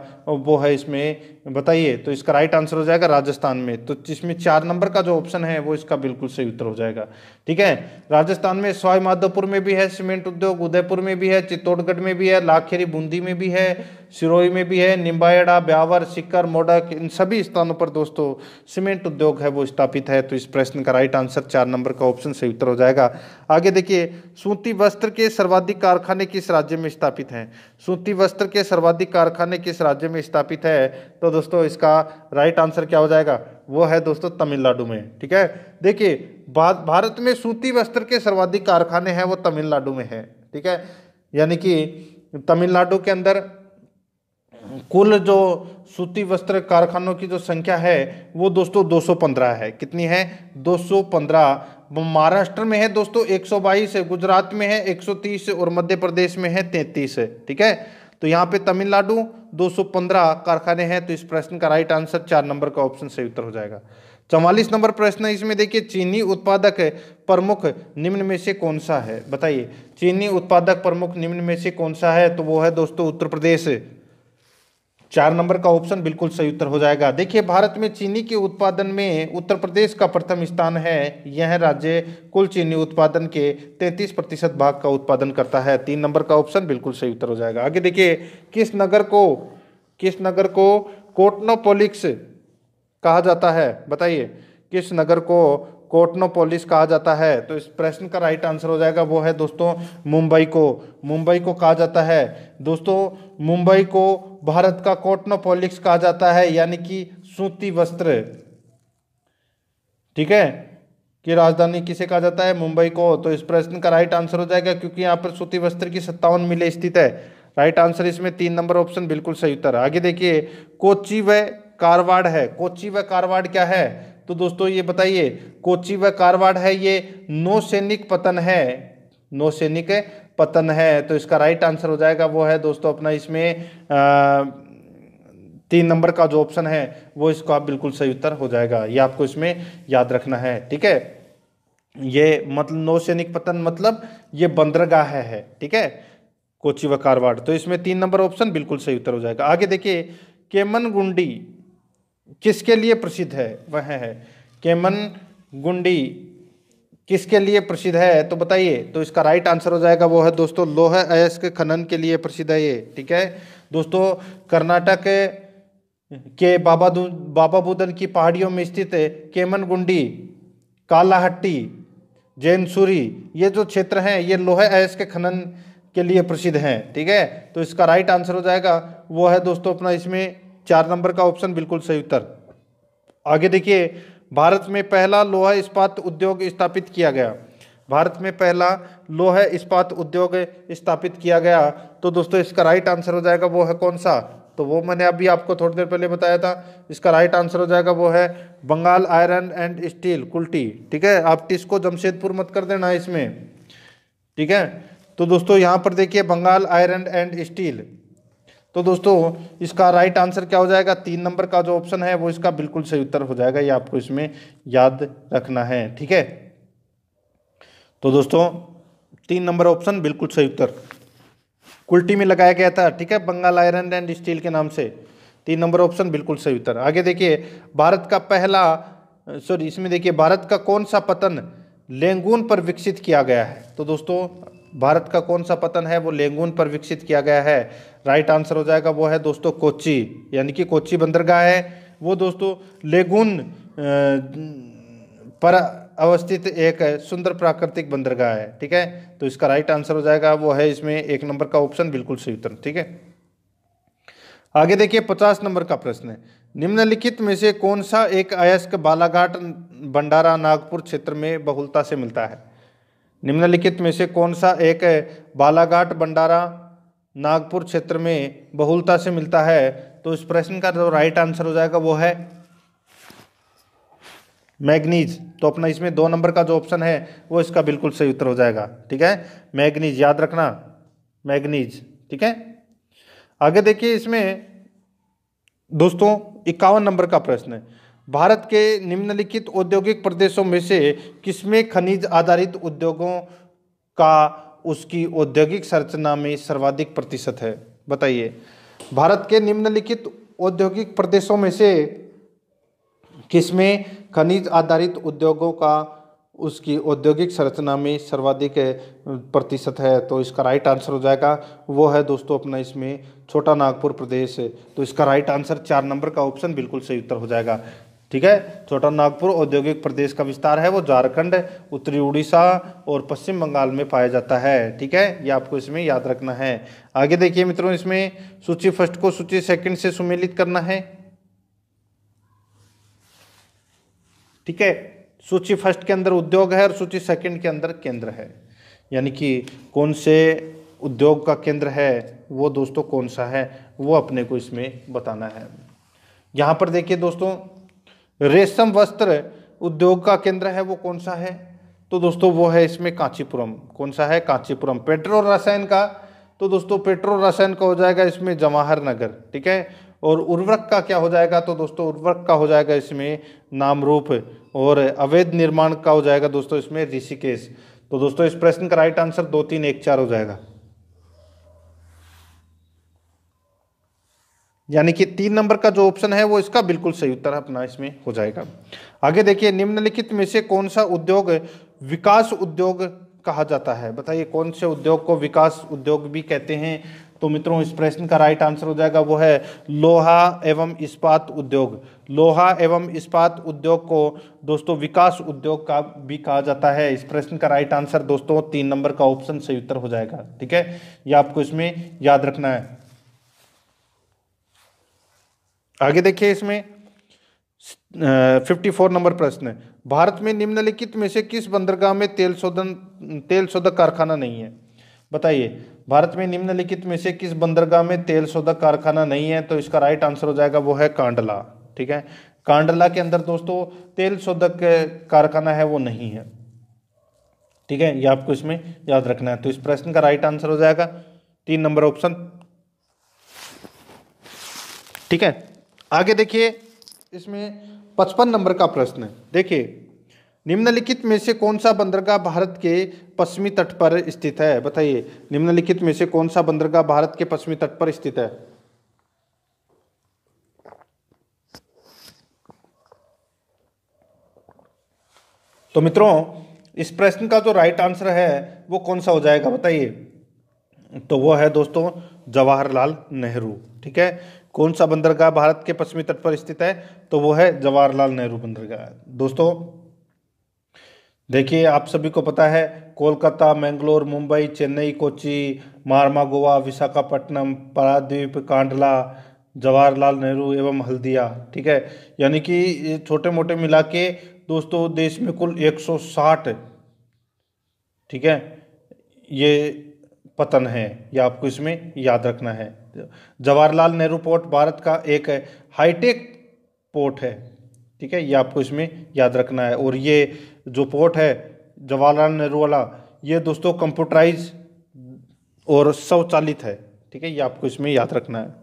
वो है इसमें बताइए तो इसका राइट आंसर हो जाएगा राजस्थान में तो जिसमें चार नंबर का जो ऑप्शन है वो इसका बिल्कुल सही उत्तर हो जाएगा ठीक है राजस्थान में सवाई माधोपुर में भी है सीमेंट उद्योग उदयपुर में भी है चित्तौड़गढ़ में भी है लाखेरी बूंदी में भी है सिरोही में भी है निम्बाड़ा ब्यावर सिक्कर मोडक इन सभी स्थानों पर दोस्तों सीमेंट उद्योग है वो स्थापित है तो इस प्रश्न का राइट आंसर चार नंबर का ऑप्शन सही उत्तर हो जाएगा आगे देखिए सूती वस्त्र के सर्वाधिक कारखाने किस राज्य में स्थापित हैं सूती वस्त्र के सर्वाधिक कारखाने किस राज्य में स्थापित है तो दोस्तों इसका राइट आंसर क्या हो जाएगा वो है दोस्तों तमिलनाडु में ठीक है देखिए भारत में सूती वस्त्र के सर्वाधिक कारखाने हैं वो तमिलनाडु में है ठीक है यानी कि तमिलनाडु के अंदर कुल जो सूती वस्त्र कारखानों की जो संख्या है वो दोस्तों 215 है कितनी है 215 महाराष्ट्र में है दोस्तों 122 है गुजरात में है 130 और मध्य प्रदेश में है 33 ठीक है तो यहाँ पे तमिलनाडु 215 कारखाने हैं तो इस प्रश्न का राइट आंसर चार नंबर का ऑप्शन सही उत्तर हो जाएगा चौवालीस नंबर प्रश्न इसमें देखिए चीनी उत्पादक प्रमुख निम्न में से कौन सा है बताइए चीनी उत्पादक प्रमुख निम्न में से कौन सा है तो वो है दोस्तों उत्तर प्रदेश चार नंबर का ऑप्शन बिल्कुल सही उत्तर हो जाएगा देखिए भारत में चीनी के उत्पादन में उत्तर प्रदेश का प्रथम स्थान है यह राज्य कुल चीनी उत्पादन के 33 प्रतिशत भाग का उत्पादन करता है तीन नंबर का ऑप्शन बिल्कुल सही उत्तर हो जाएगा आगे देखिए किस नगर को किस नगर को कोटनोपोलिक्स कहा जाता है बताइए किस नगर को कोटनोपोलिस कहा जाता है तो इस प्रश्न का राइट आंसर हो जाएगा वो है दोस्तों मुंबई को मुंबई को कहा जाता है दोस्तों मुंबई को भारत का कॉटनोपोलिक्स कहा जाता है यानी कि सूती वस्त्र ठीक है कि राजधानी किसे कहा जाता है मुंबई को तो इस प्रश्न का राइट आंसर हो जाएगा क्योंकि यहाँ पर सूती वस्त्र की सत्तावन मिले स्थित है राइट आंसर इसमें तीन नंबर ऑप्शन बिल्कुल सही उत्तर आगे देखिए कोची व कारवाड़ है कोची व कारवाड़ क्या है तो दोस्तों ये बताइए कोची व कारवाड़ है ये नौसैनिक पतन है नौसैनिक पतन है तो इसका राइट आंसर हो जाएगा वो है दोस्तों अपना इसमें तीन नंबर का जो ऑप्शन है वो इसका आप बिल्कुल सही उत्तर हो जाएगा ये आपको इसमें याद रखना है ठीक है ये मतलब नौसैनिक पतन मतलब ये बंदरगाह है ठीक है कोची व कारवाड़ तो इसमें तीन नंबर ऑप्शन बिल्कुल सही उत्तर हो जाएगा आगे देखिए केमन गुंडी किसके लिए प्रसिद्ध है वह है केमन गुंडी किसके लिए प्रसिद्ध है तो बताइए तो इसका राइट आंसर हो जाएगा वो है दोस्तों लोह अयस्क खनन के लिए प्रसिद्ध है ये ठीक है दोस्तों कर्नाटक के बाबा बाबा बुदन की पहाड़ियों में स्थित केमनगुंडी कालाहट्टी जैनसूरी ये जो क्षेत्र हैं ये लोहे अयस्क खनन के लिए प्रसिद्ध हैं ठीक है तो इसका राइट आंसर हो जाएगा वो है दोस्तों अपना इसमें चार नंबर का ऑप्शन बिल्कुल सही उत्तर आगे देखिए भारत में पहला लोहा इस्पात उद्योग स्थापित किया गया भारत में पहला लोह इस्पात उद्योग स्थापित किया गया तो दोस्तों इसका राइट आंसर हो जाएगा वो है कौन सा तो वो मैंने अभी आपको थोड़ी देर पहले बताया था इसका राइट आंसर हो जाएगा वो है Bengal iron and steel Kulti ठीक है आप टीस को जमशेदपुर मत कर देना इसमें ठीक है तो दोस्तों यहाँ पर देखिए बंगाल आयरन एंड स्टील तो दोस्तों इसका राइट आंसर क्या हो जाएगा तीन नंबर का जो ऑप्शन है वो इसका बिल्कुल सही उत्तर हो जाएगा ये आपको इसमें याद रखना है ठीक है तो दोस्तों तीन नंबर ऑप्शन बिल्कुल सही उत्तर कुल्टी में लगाया गया था ठीक है बंगाल आयरन एंड स्टील के नाम से तीन नंबर ऑप्शन बिल्कुल सही उत्तर आगे देखिए भारत का पहला सॉरी इसमें देखिए भारत का कौन सा पतन लेंगून पर विकसित किया गया है तो दोस्तों भारत का कौन सा पतन है वो लेंगून पर विकसित किया गया है राइट आंसर हो जाएगा वो है दोस्तों कोची यानी कि कोची बंदरगाह है वो दोस्तों लेगुन पर अवस्थित एक सुंदर प्राकृतिक बंदरगाह है ठीक है तो इसका राइट आंसर हो जाएगा वो है इसमें एक नंबर का ऑप्शन बिल्कुल सही उत्तर ठीक है आगे देखिए पचास नंबर का प्रश्न है निम्नलिखित में से कौन सा एक अयस्क बालाघाट भंडारा नागपुर क्षेत्र में बहुलता से मिलता है निम्नलिखित में से कौन सा एक बालाघाट भंडारा नागपुर क्षेत्र में बहुलता से मिलता है तो इस प्रश्न का जो राइट आंसर हो जाएगा वो है मैग्नीज तो अपना इसमें दो नंबर का जो ऑप्शन है वो इसका बिल्कुल सही उत्तर हो जाएगा ठीक है मैग्नीज याद रखना मैग्नीज ठीक है आगे देखिए इसमें दोस्तों इक्यावन नंबर का प्रश्न है भारत के निम्नलिखित औद्योगिक प्रदेशों में से किसमें खनिज आधारित उद्योगों का उसकी औद्योगिक संरचना में सर्वाधिक प्रतिशत है बताइए भारत के निम्नलिखित औद्योगिक प्रदेशों में से किसमें खनिज आधारित उद्योगों का उसकी औद्योगिक संरचना में सर्वाधिक प्रतिशत है तो इसका राइट आंसर हो जाएगा वो है दोस्तों अपना इसमें छोटा नागपुर प्रदेश तो इसका राइट आंसर चार नंबर का ऑप्शन बिल्कुल सही उत्तर हो जाएगा ठीक है छोटा नागपुर औद्योगिक प्रदेश का विस्तार है वो झारखंड उत्तरी उड़ीसा और पश्चिम बंगाल में पाया जाता है ठीक है ये आपको इसमें याद रखना है आगे देखिए मित्रों इसमें सूची फर्स्ट को सूची सेकंड से सुमेलित करना है ठीक है सूची फर्स्ट के अंदर उद्योग है और सूची सेकंड के अंदर केंद्र है यानी कि कौन से उद्योग का केंद्र है वो दोस्तों कौन सा है वो अपने को इसमें बताना है यहाँ पर देखिए दोस्तों रेशम वस्त्र उद्योग का केंद्र है वो कौन सा है तो दोस्तों वो है इसमें कांचीपुरम कौन सा है कांचीपुरम पेट्रोल रसायन का तो दोस्तों पेट्रोल रसायन का हो जाएगा इसमें जवाहर नगर ठीक है और उर्वरक का क्या हो जाएगा तो दोस्तों उर्वरक का हो जाएगा इसमें नामरूप और अवैध निर्माण का हो जाएगा दोस्तों इसमें ऋषिकेश तो दोस्तों इस प्रश्न का राइट आंसर दो तीन एक चार हो जाएगा यानी कि तीन नंबर का जो ऑप्शन है वो इसका बिल्कुल सही उत्तर अपना इसमें हो जाएगा आगे देखिए निम्नलिखित में से कौन सा उद्योग विकास उद्योग कहा जाता है बताइए कौन से उद्योग को विकास उद्योग भी कहते हैं तो मित्रों इस प्रश्न का राइट आंसर हो जाएगा वो है लोहा एवं इस्पात उद्योग लोहा एवं इस्पात उद्योग को दोस्तों विकास उद्योग का भी कहा जाता है इस प्रश्न का राइट आंसर दोस्तों तीन नंबर का ऑप्शन सही उत्तर हो जाएगा ठीक है ये आपको इसमें याद रखना है आगे देखिए इसमें फिफ्टी फोर नंबर प्रश्न भारत में निम्नलिखित में से किस बंदरगाह में तेल शोधन तेल शोधक कारखाना नहीं है बताइए भारत में निम्नलिखित में से किस बंदरगाह में तेल शोधक कारखाना नहीं है तो इसका राइट आंसर हो जाएगा वो है कांडला ठीक है कांडला के अंदर दोस्तों तेल शोधक कारखाना है वो नहीं है ठीक है ये आपको इसमें याद रखना है तो इस प्रश्न का राइट आंसर हो जाएगा तीन नंबर ऑप्शन ठीक है आगे देखिए इसमें पचपन नंबर का प्रश्न देखिए निम्नलिखित में से कौन सा बंदरगाह भारत के पश्चिमी तट पर स्थित है बताइए निम्नलिखित में से कौन सा बंदरगाह भारत के पश्चिमी तट पर स्थित है तो मित्रों इस प्रश्न का जो राइट आंसर है वो कौन सा हो जाएगा बताइए तो वो है दोस्तों जवाहरलाल नेहरू ठीक है कौन सा बंदरगाह भारत के पश्चिमी तट पर स्थित है तो वो है जवाहरलाल नेहरू बंदरगाह दोस्तों देखिए आप सभी को पता है कोलकाता मैंगलोर मुंबई चेन्नई कोची मारमा गोवा विशाखापट्टनम पारादीप कांडला जवाहरलाल नेहरू एवं हल्दिया ठीक है यानी कि छोटे मोटे मिला के दोस्तों देश में कुल 160 ठीक है ये पतन है या आपको इसमें याद रखना है जवाहरलाल नेहरू पोर्ट भारत का एक हाईटेक पोर्ट है ठीक है ये आपको इसमें याद रखना है और ये जो पोर्ट है जवाहरलाल नेहरू वाला ये दोस्तों कंप्यूटराइज और स्वचालित है ठीक है ये आपको इसमें याद रखना है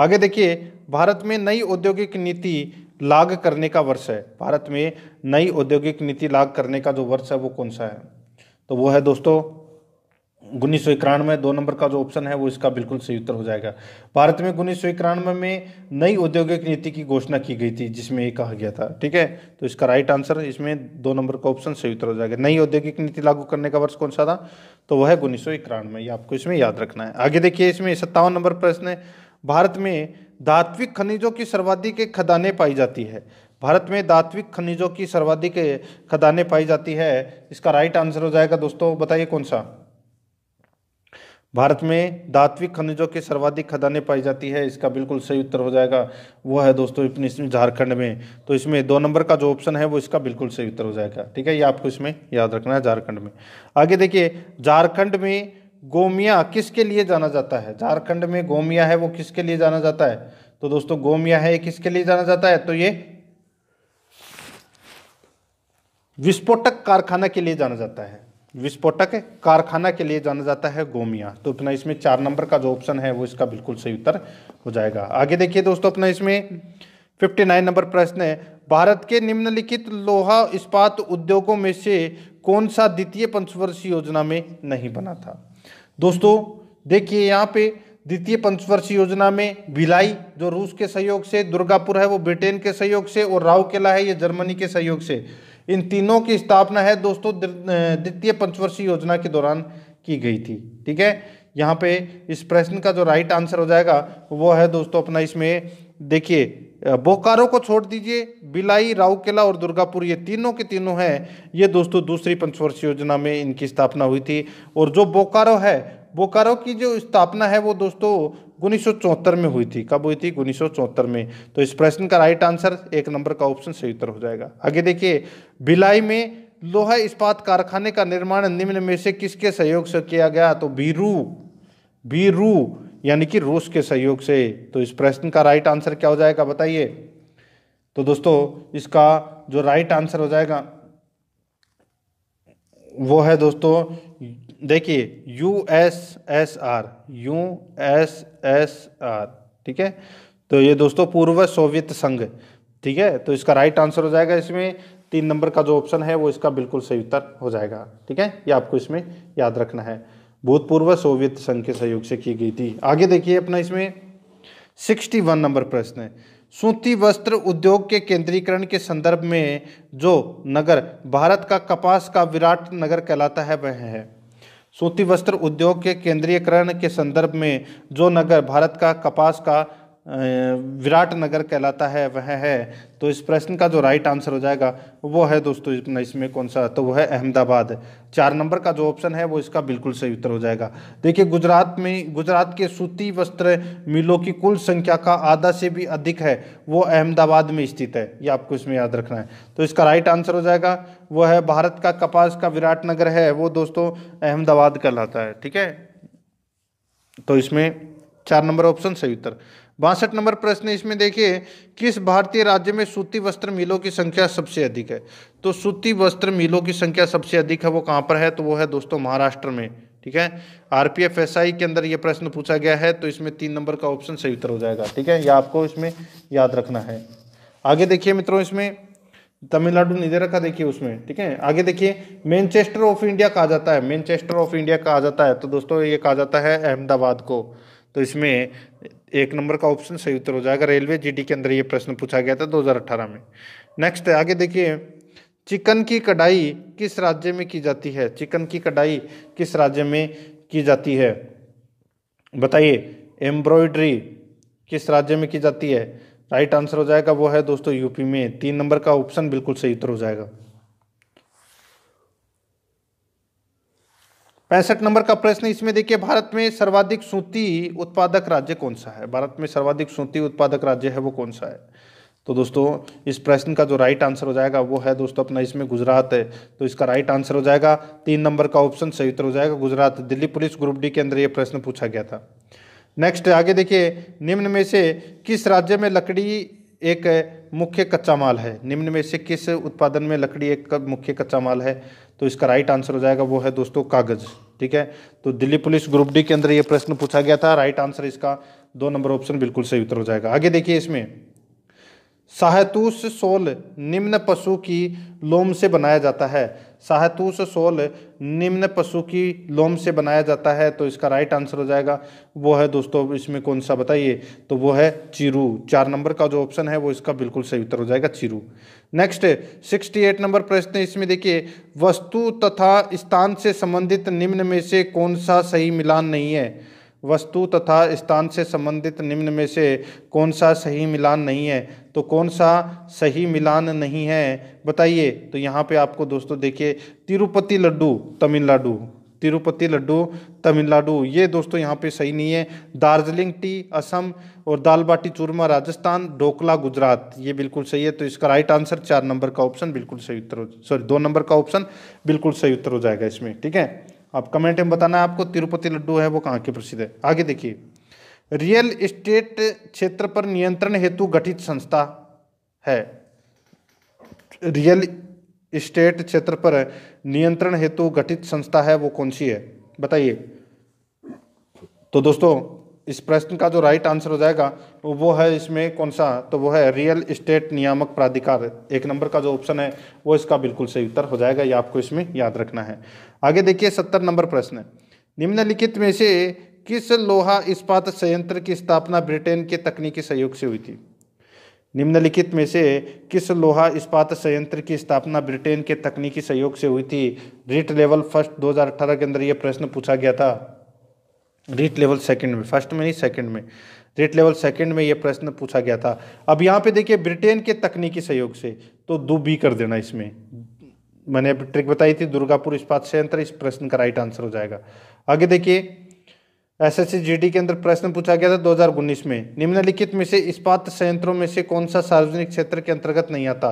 आगे देखिए भारत में नई औद्योगिक नीति लाग करने का वर्ष है भारत में नई औद्योगिक नीति लाग करने का जो वर्ष है वो कौन सा है तो वो है दोस्तों उन्नीस सौ इक्यानवे दो नंबर का जो ऑप्शन है वो इसका बिल्कुल सही उत्तर हो जाएगा भारत में उन्नीस सौ इक्यानवे में नई औद्योगिक नीति की घोषणा की गई थी जिसमें ये कहा गया था ठीक है तो इसका राइट आंसर इसमें दो नंबर का ऑप्शन सही उत्तर हो जाएगा नई औद्योगिक नीति लागू करने का वर्ष कौन सा था तो वह उन्नीस सौ इक्यानवे ये आपको इसमें याद रखना है आगे देखिए इसमें सत्तावन नंबर प्रश्न है भारत में धात्विक खनिजों की सर्वाधिक खदानें पाई जाती है भारत में धात्विक खनिजों की सर्वाधिक खदानें पाई जाती है इसका राइट आंसर हो जाएगा दोस्तों बताइए कौन सा भारत में धात्विक खनिजों की सर्वाधिक खदानें पाई जाती है इसका बिल्कुल सही उत्तर हो जाएगा वो है दोस्तों इसमें झारखंड में तो इसमें दो नंबर का जो ऑप्शन है वो इसका बिल्कुल सही उत्तर हो जाएगा ठीक है ये आपको इसमें याद रखना है झारखंड में आगे देखिए झारखंड में गोमिया किसके लिए जाना जाता है झारखंड में गोमिया है वो किसके लिए जाना जाता है तो दोस्तों गोमिया है किसके लिए जाना जाता है तो ये विस्फोटक कारखाना के लिए जाना जाता है विस्फोटक कारखाना के लिए जाना जाता है गोमिया तो अपना इसमें चार नंबर का जो ऑप्शन है वो इसका बिल्कुल सही उत्तर हो जाएगा आगे देखिए दोस्तों अपना इसमें फिफ्टी नाइन नंबर प्रश्न है भारत के निम्नलिखित लोहा इस्पात उद्योगों में से कौन सा द्वितीय पंचवर्षीय योजना में नहीं बना था दोस्तों देखिए यहाँ पे द्वितीय पंचवर्षीय योजना में भिलाई जो रूस के सहयोग से दुर्गापुर है वो ब्रिटेन के सहयोग से और राव है ये जर्मनी के सहयोग से इन तीनों की स्थापना है दोस्तों द्वितीय पंचवर्षीय योजना के दौरान की गई थी ठीक है यहाँ पे इस प्रश्न का जो राइट आंसर हो जाएगा वो है दोस्तों अपना इसमें देखिए बोकारो को छोड़ दीजिए बिलाई राउकेला और दुर्गापुर ये तीनों के तीनों हैं ये दोस्तों दूसरी पंचवर्षीय योजना में इनकी स्थापना हुई थी और जो बोकारो है बोकारो की जो स्थापना है वो दोस्तों उन्नीस में हुई थी कब हुई थी उन्नीस में तो इस प्रश्न का राइट आंसर एक नंबर का ऑप्शन सही उत्तर हो जाएगा आगे देखिए भिलाई में लोहा इस्पात कारखाने का निर्माण निम्न में से किसके सहयोग से किया गया तो बीरू बीरू यानी कि रूस के सहयोग से तो इस प्रश्न का राइट आंसर क्या हो जाएगा बताइए तो दोस्तों इसका जो राइट आंसर हो जाएगा वो है दोस्तों देखिए U S S R U S S R ठीक है तो ये दोस्तों पूर्व सोवियत संघ ठीक है तो इसका राइट आंसर हो जाएगा इसमें तीन नंबर का जो ऑप्शन है वो इसका बिल्कुल सही उत्तर हो जाएगा ठीक है ये आपको इसमें याद रखना है भूतपूर्व सोवियत संघ के सहयोग से की गई थी आगे देखिए अपना इसमें सिक्सटी वन नंबर प्रश्न है सूती वस्त्र उद्योग के केंद्रीकरण के संदर्भ में जो नगर भारत का कपास का विराट नगर कहलाता है वह है सूती वस्त्र उद्योग के केंद्रीयकरण के संदर्भ में जो नगर भारत का कपास का विराट नगर कहलाता है वह है तो इस प्रश्न का जो राइट आंसर हो जाएगा वो है दोस्तों अपना इसमें कौन सा तो वो है अहमदाबाद चार नंबर का जो ऑप्शन है वो इसका बिल्कुल सही उत्तर हो जाएगा देखिए गुजरात में गुजरात के सूती वस्त्र मिलों की कुल संख्या का आधा से भी अधिक है वो अहमदाबाद में स्थित है ये आपको इसमें याद रखना है तो इसका राइट आंसर हो जाएगा वो है भारत का कपास का विराट नगर है वो दोस्तों अहमदाबाद कहलाता है ठीक है तो इसमें चार नंबर ऑप्शन सही उत्तर बासठ नंबर प्रश्न इसमें देखिए किस भारतीय राज्य में सूती वस्त्र मिलों की संख्या सबसे अधिक है तो सूती वस्त्र मिलों की संख्या सबसे अधिक है वो कहाँ पर है तो वो है दोस्तों महाराष्ट्र में ठीक है आरपीएफ के अंदर ये प्रश्न पूछा गया है तो इसमें तीन नंबर का ऑप्शन सही उत्तर हो जाएगा ठीक है या आपको इसमें याद रखना है आगे देखिए मित्रों इसमें तमिलनाडु निधर का देखिए उसमें ठीक है आगे देखिए मैनचेस्टर ऑफ इंडिया कहा जाता है मैनचेस्टर ऑफ इंडिया कहा जाता है तो दोस्तों ये कहा जाता है अहमदाबाद को तो इसमें एक नंबर का ऑप्शन सही उत्तर हो जाएगा रेलवे जीडी के अंदर ये प्रश्न पूछा गया था 2018 में नेक्स्ट आगे देखिए चिकन की कढ़ाई किस राज्य में की जाती है चिकन की कढ़ाई किस राज्य में की जाती है बताइए एम्ब्रॉयड्री किस राज्य में की जाती है राइट आंसर हो जाएगा वो है दोस्तों यूपी में तीन नंबर का ऑप्शन बिल्कुल सही उत्तर हो जाएगा पैंसठ नंबर का प्रश्न इसमें देखिए भारत में सर्वाधिक सूती उत्पादक राज्य कौन सा है भारत में सर्वाधिक सूती उत्पादक राज्य है वो कौन सा है तो दोस्तों इस प्रश्न का जो राइट आंसर हो जाएगा वो है दोस्तों अपना इसमें गुजरात है तो इसका राइट आंसर हो जाएगा तीन नंबर का ऑप्शन सही उत्तर हो जाएगा Gujarat Delhi police group D के अंदर ये प्रश्न पूछा गया था नेक्स्ट आगे देखिए निम्न में से किस राज्य में लकड़ी एक मुख्य कच्चा माल है निम्न में से किस उत्पादन में लकड़ी एक मुख्य कच्चा माल है तो इसका राइट आंसर हो जाएगा वो है दोस्तों कागज ठीक है तो दिल्ली पुलिस ग्रुप डी के अंदर ये प्रश्न पूछा गया था राइट आंसर इसका दो नंबर ऑप्शन बिल्कुल सही उत्तर हो जाएगा आगे देखिए इसमें साहतूस सोल निम्न पशु की लोम से बनाया जाता है साहतूस सोल निम्न पशु की लोम से बनाया जाता है तो इसका राइट आंसर हो जाएगा वो है दोस्तों इसमें कौन सा बताइए तो वो है चिरू चार नंबर का जो ऑप्शन है वो इसका बिल्कुल सही उत्तर हो जाएगा चिरू नेक्स्ट सिक्सटी एट नंबर प्रश्न इसमें देखिए वस्तु तथा स्थान से संबंधित निम्न में से कौन सा सही मिलान नहीं है वस्तु तथा स्थान से संबंधित निम्न में से कौन सा सही मिलान नहीं है तो कौन सा सही मिलान नहीं है बताइए तो यहाँ पे आपको दोस्तों देखिए तिरुपति लड्डू तमिलनाडु तिरुपति लड्डू तमिलनाडु ये दोस्तों यहाँ पे सही नहीं है दार्जिलिंग टी असम और दाल बाटी चूरमा राजस्थान ढोकला गुजरात ये बिल्कुल सही है तो इसका राइट आंसर चार नंबर का ऑप्शन बिल्कुल सही उत्तर हो सॉरी दो नंबर का ऑप्शन बिल्कुल सही उत्तर हो जाएगा इसमें ठीक है आप कमेंट में बताना आपको तिरुपति लड्डू है वो कहाँ के प्रसिद्ध है आगे देखिए रियल इस्टेट क्षेत्र पर नियंत्रण हेतु गठित संस्था है रियल इस्टेट क्षेत्र पर नियंत्रण हेतु गठित संस्था है वो कौन सी है बताइए तो दोस्तों इस प्रश्न का जो राइट आंसर हो जाएगा वो है इसमें कौन सा तो वो है रियल इस्टेट नियामक प्राधिकार एक नंबर का जो ऑप्शन है वो इसका बिल्कुल सही उत्तर हो जाएगा ये आपको इसमें याद रखना है आगे देखिए सत्तर नंबर प्रश्न निम्नलिखित में से किस लोहा इस्पात संयंत्र की स्थापना ब्रिटेन के तकनीकी सहयोग से हुई थी निम्नलिखित में से किस लोहा इस्पात संयंत्र की स्थापना ब्रिटेन के तकनीकी सहयोग से हुई थी रिट लेवल फर्स्ट 2018 के अंदर यह प्रश्न पूछा गया था रीट लेवल सेकंड में फर्स्ट में नहीं सेकंड में रेट लेवल सेकंड में ये प्रश्न पूछा गया था अब यहाँ पे देखिए ब्रिटेन के तकनीकी सहयोग से तो दो बी कर देना इसमें मैंने अभी ट्रिक बताई थी दुर्गापुर इस्पात संयंत्र इस प्रश्न का राइट आंसर हो जाएगा आगे देखिए एस एस के अंदर प्रश्न पूछा गया था दो में निम्नलिखित में से इस्पात संयंत्रों में से कौन सा सार्वजनिक क्षेत्र के अंतर्गत नहीं आता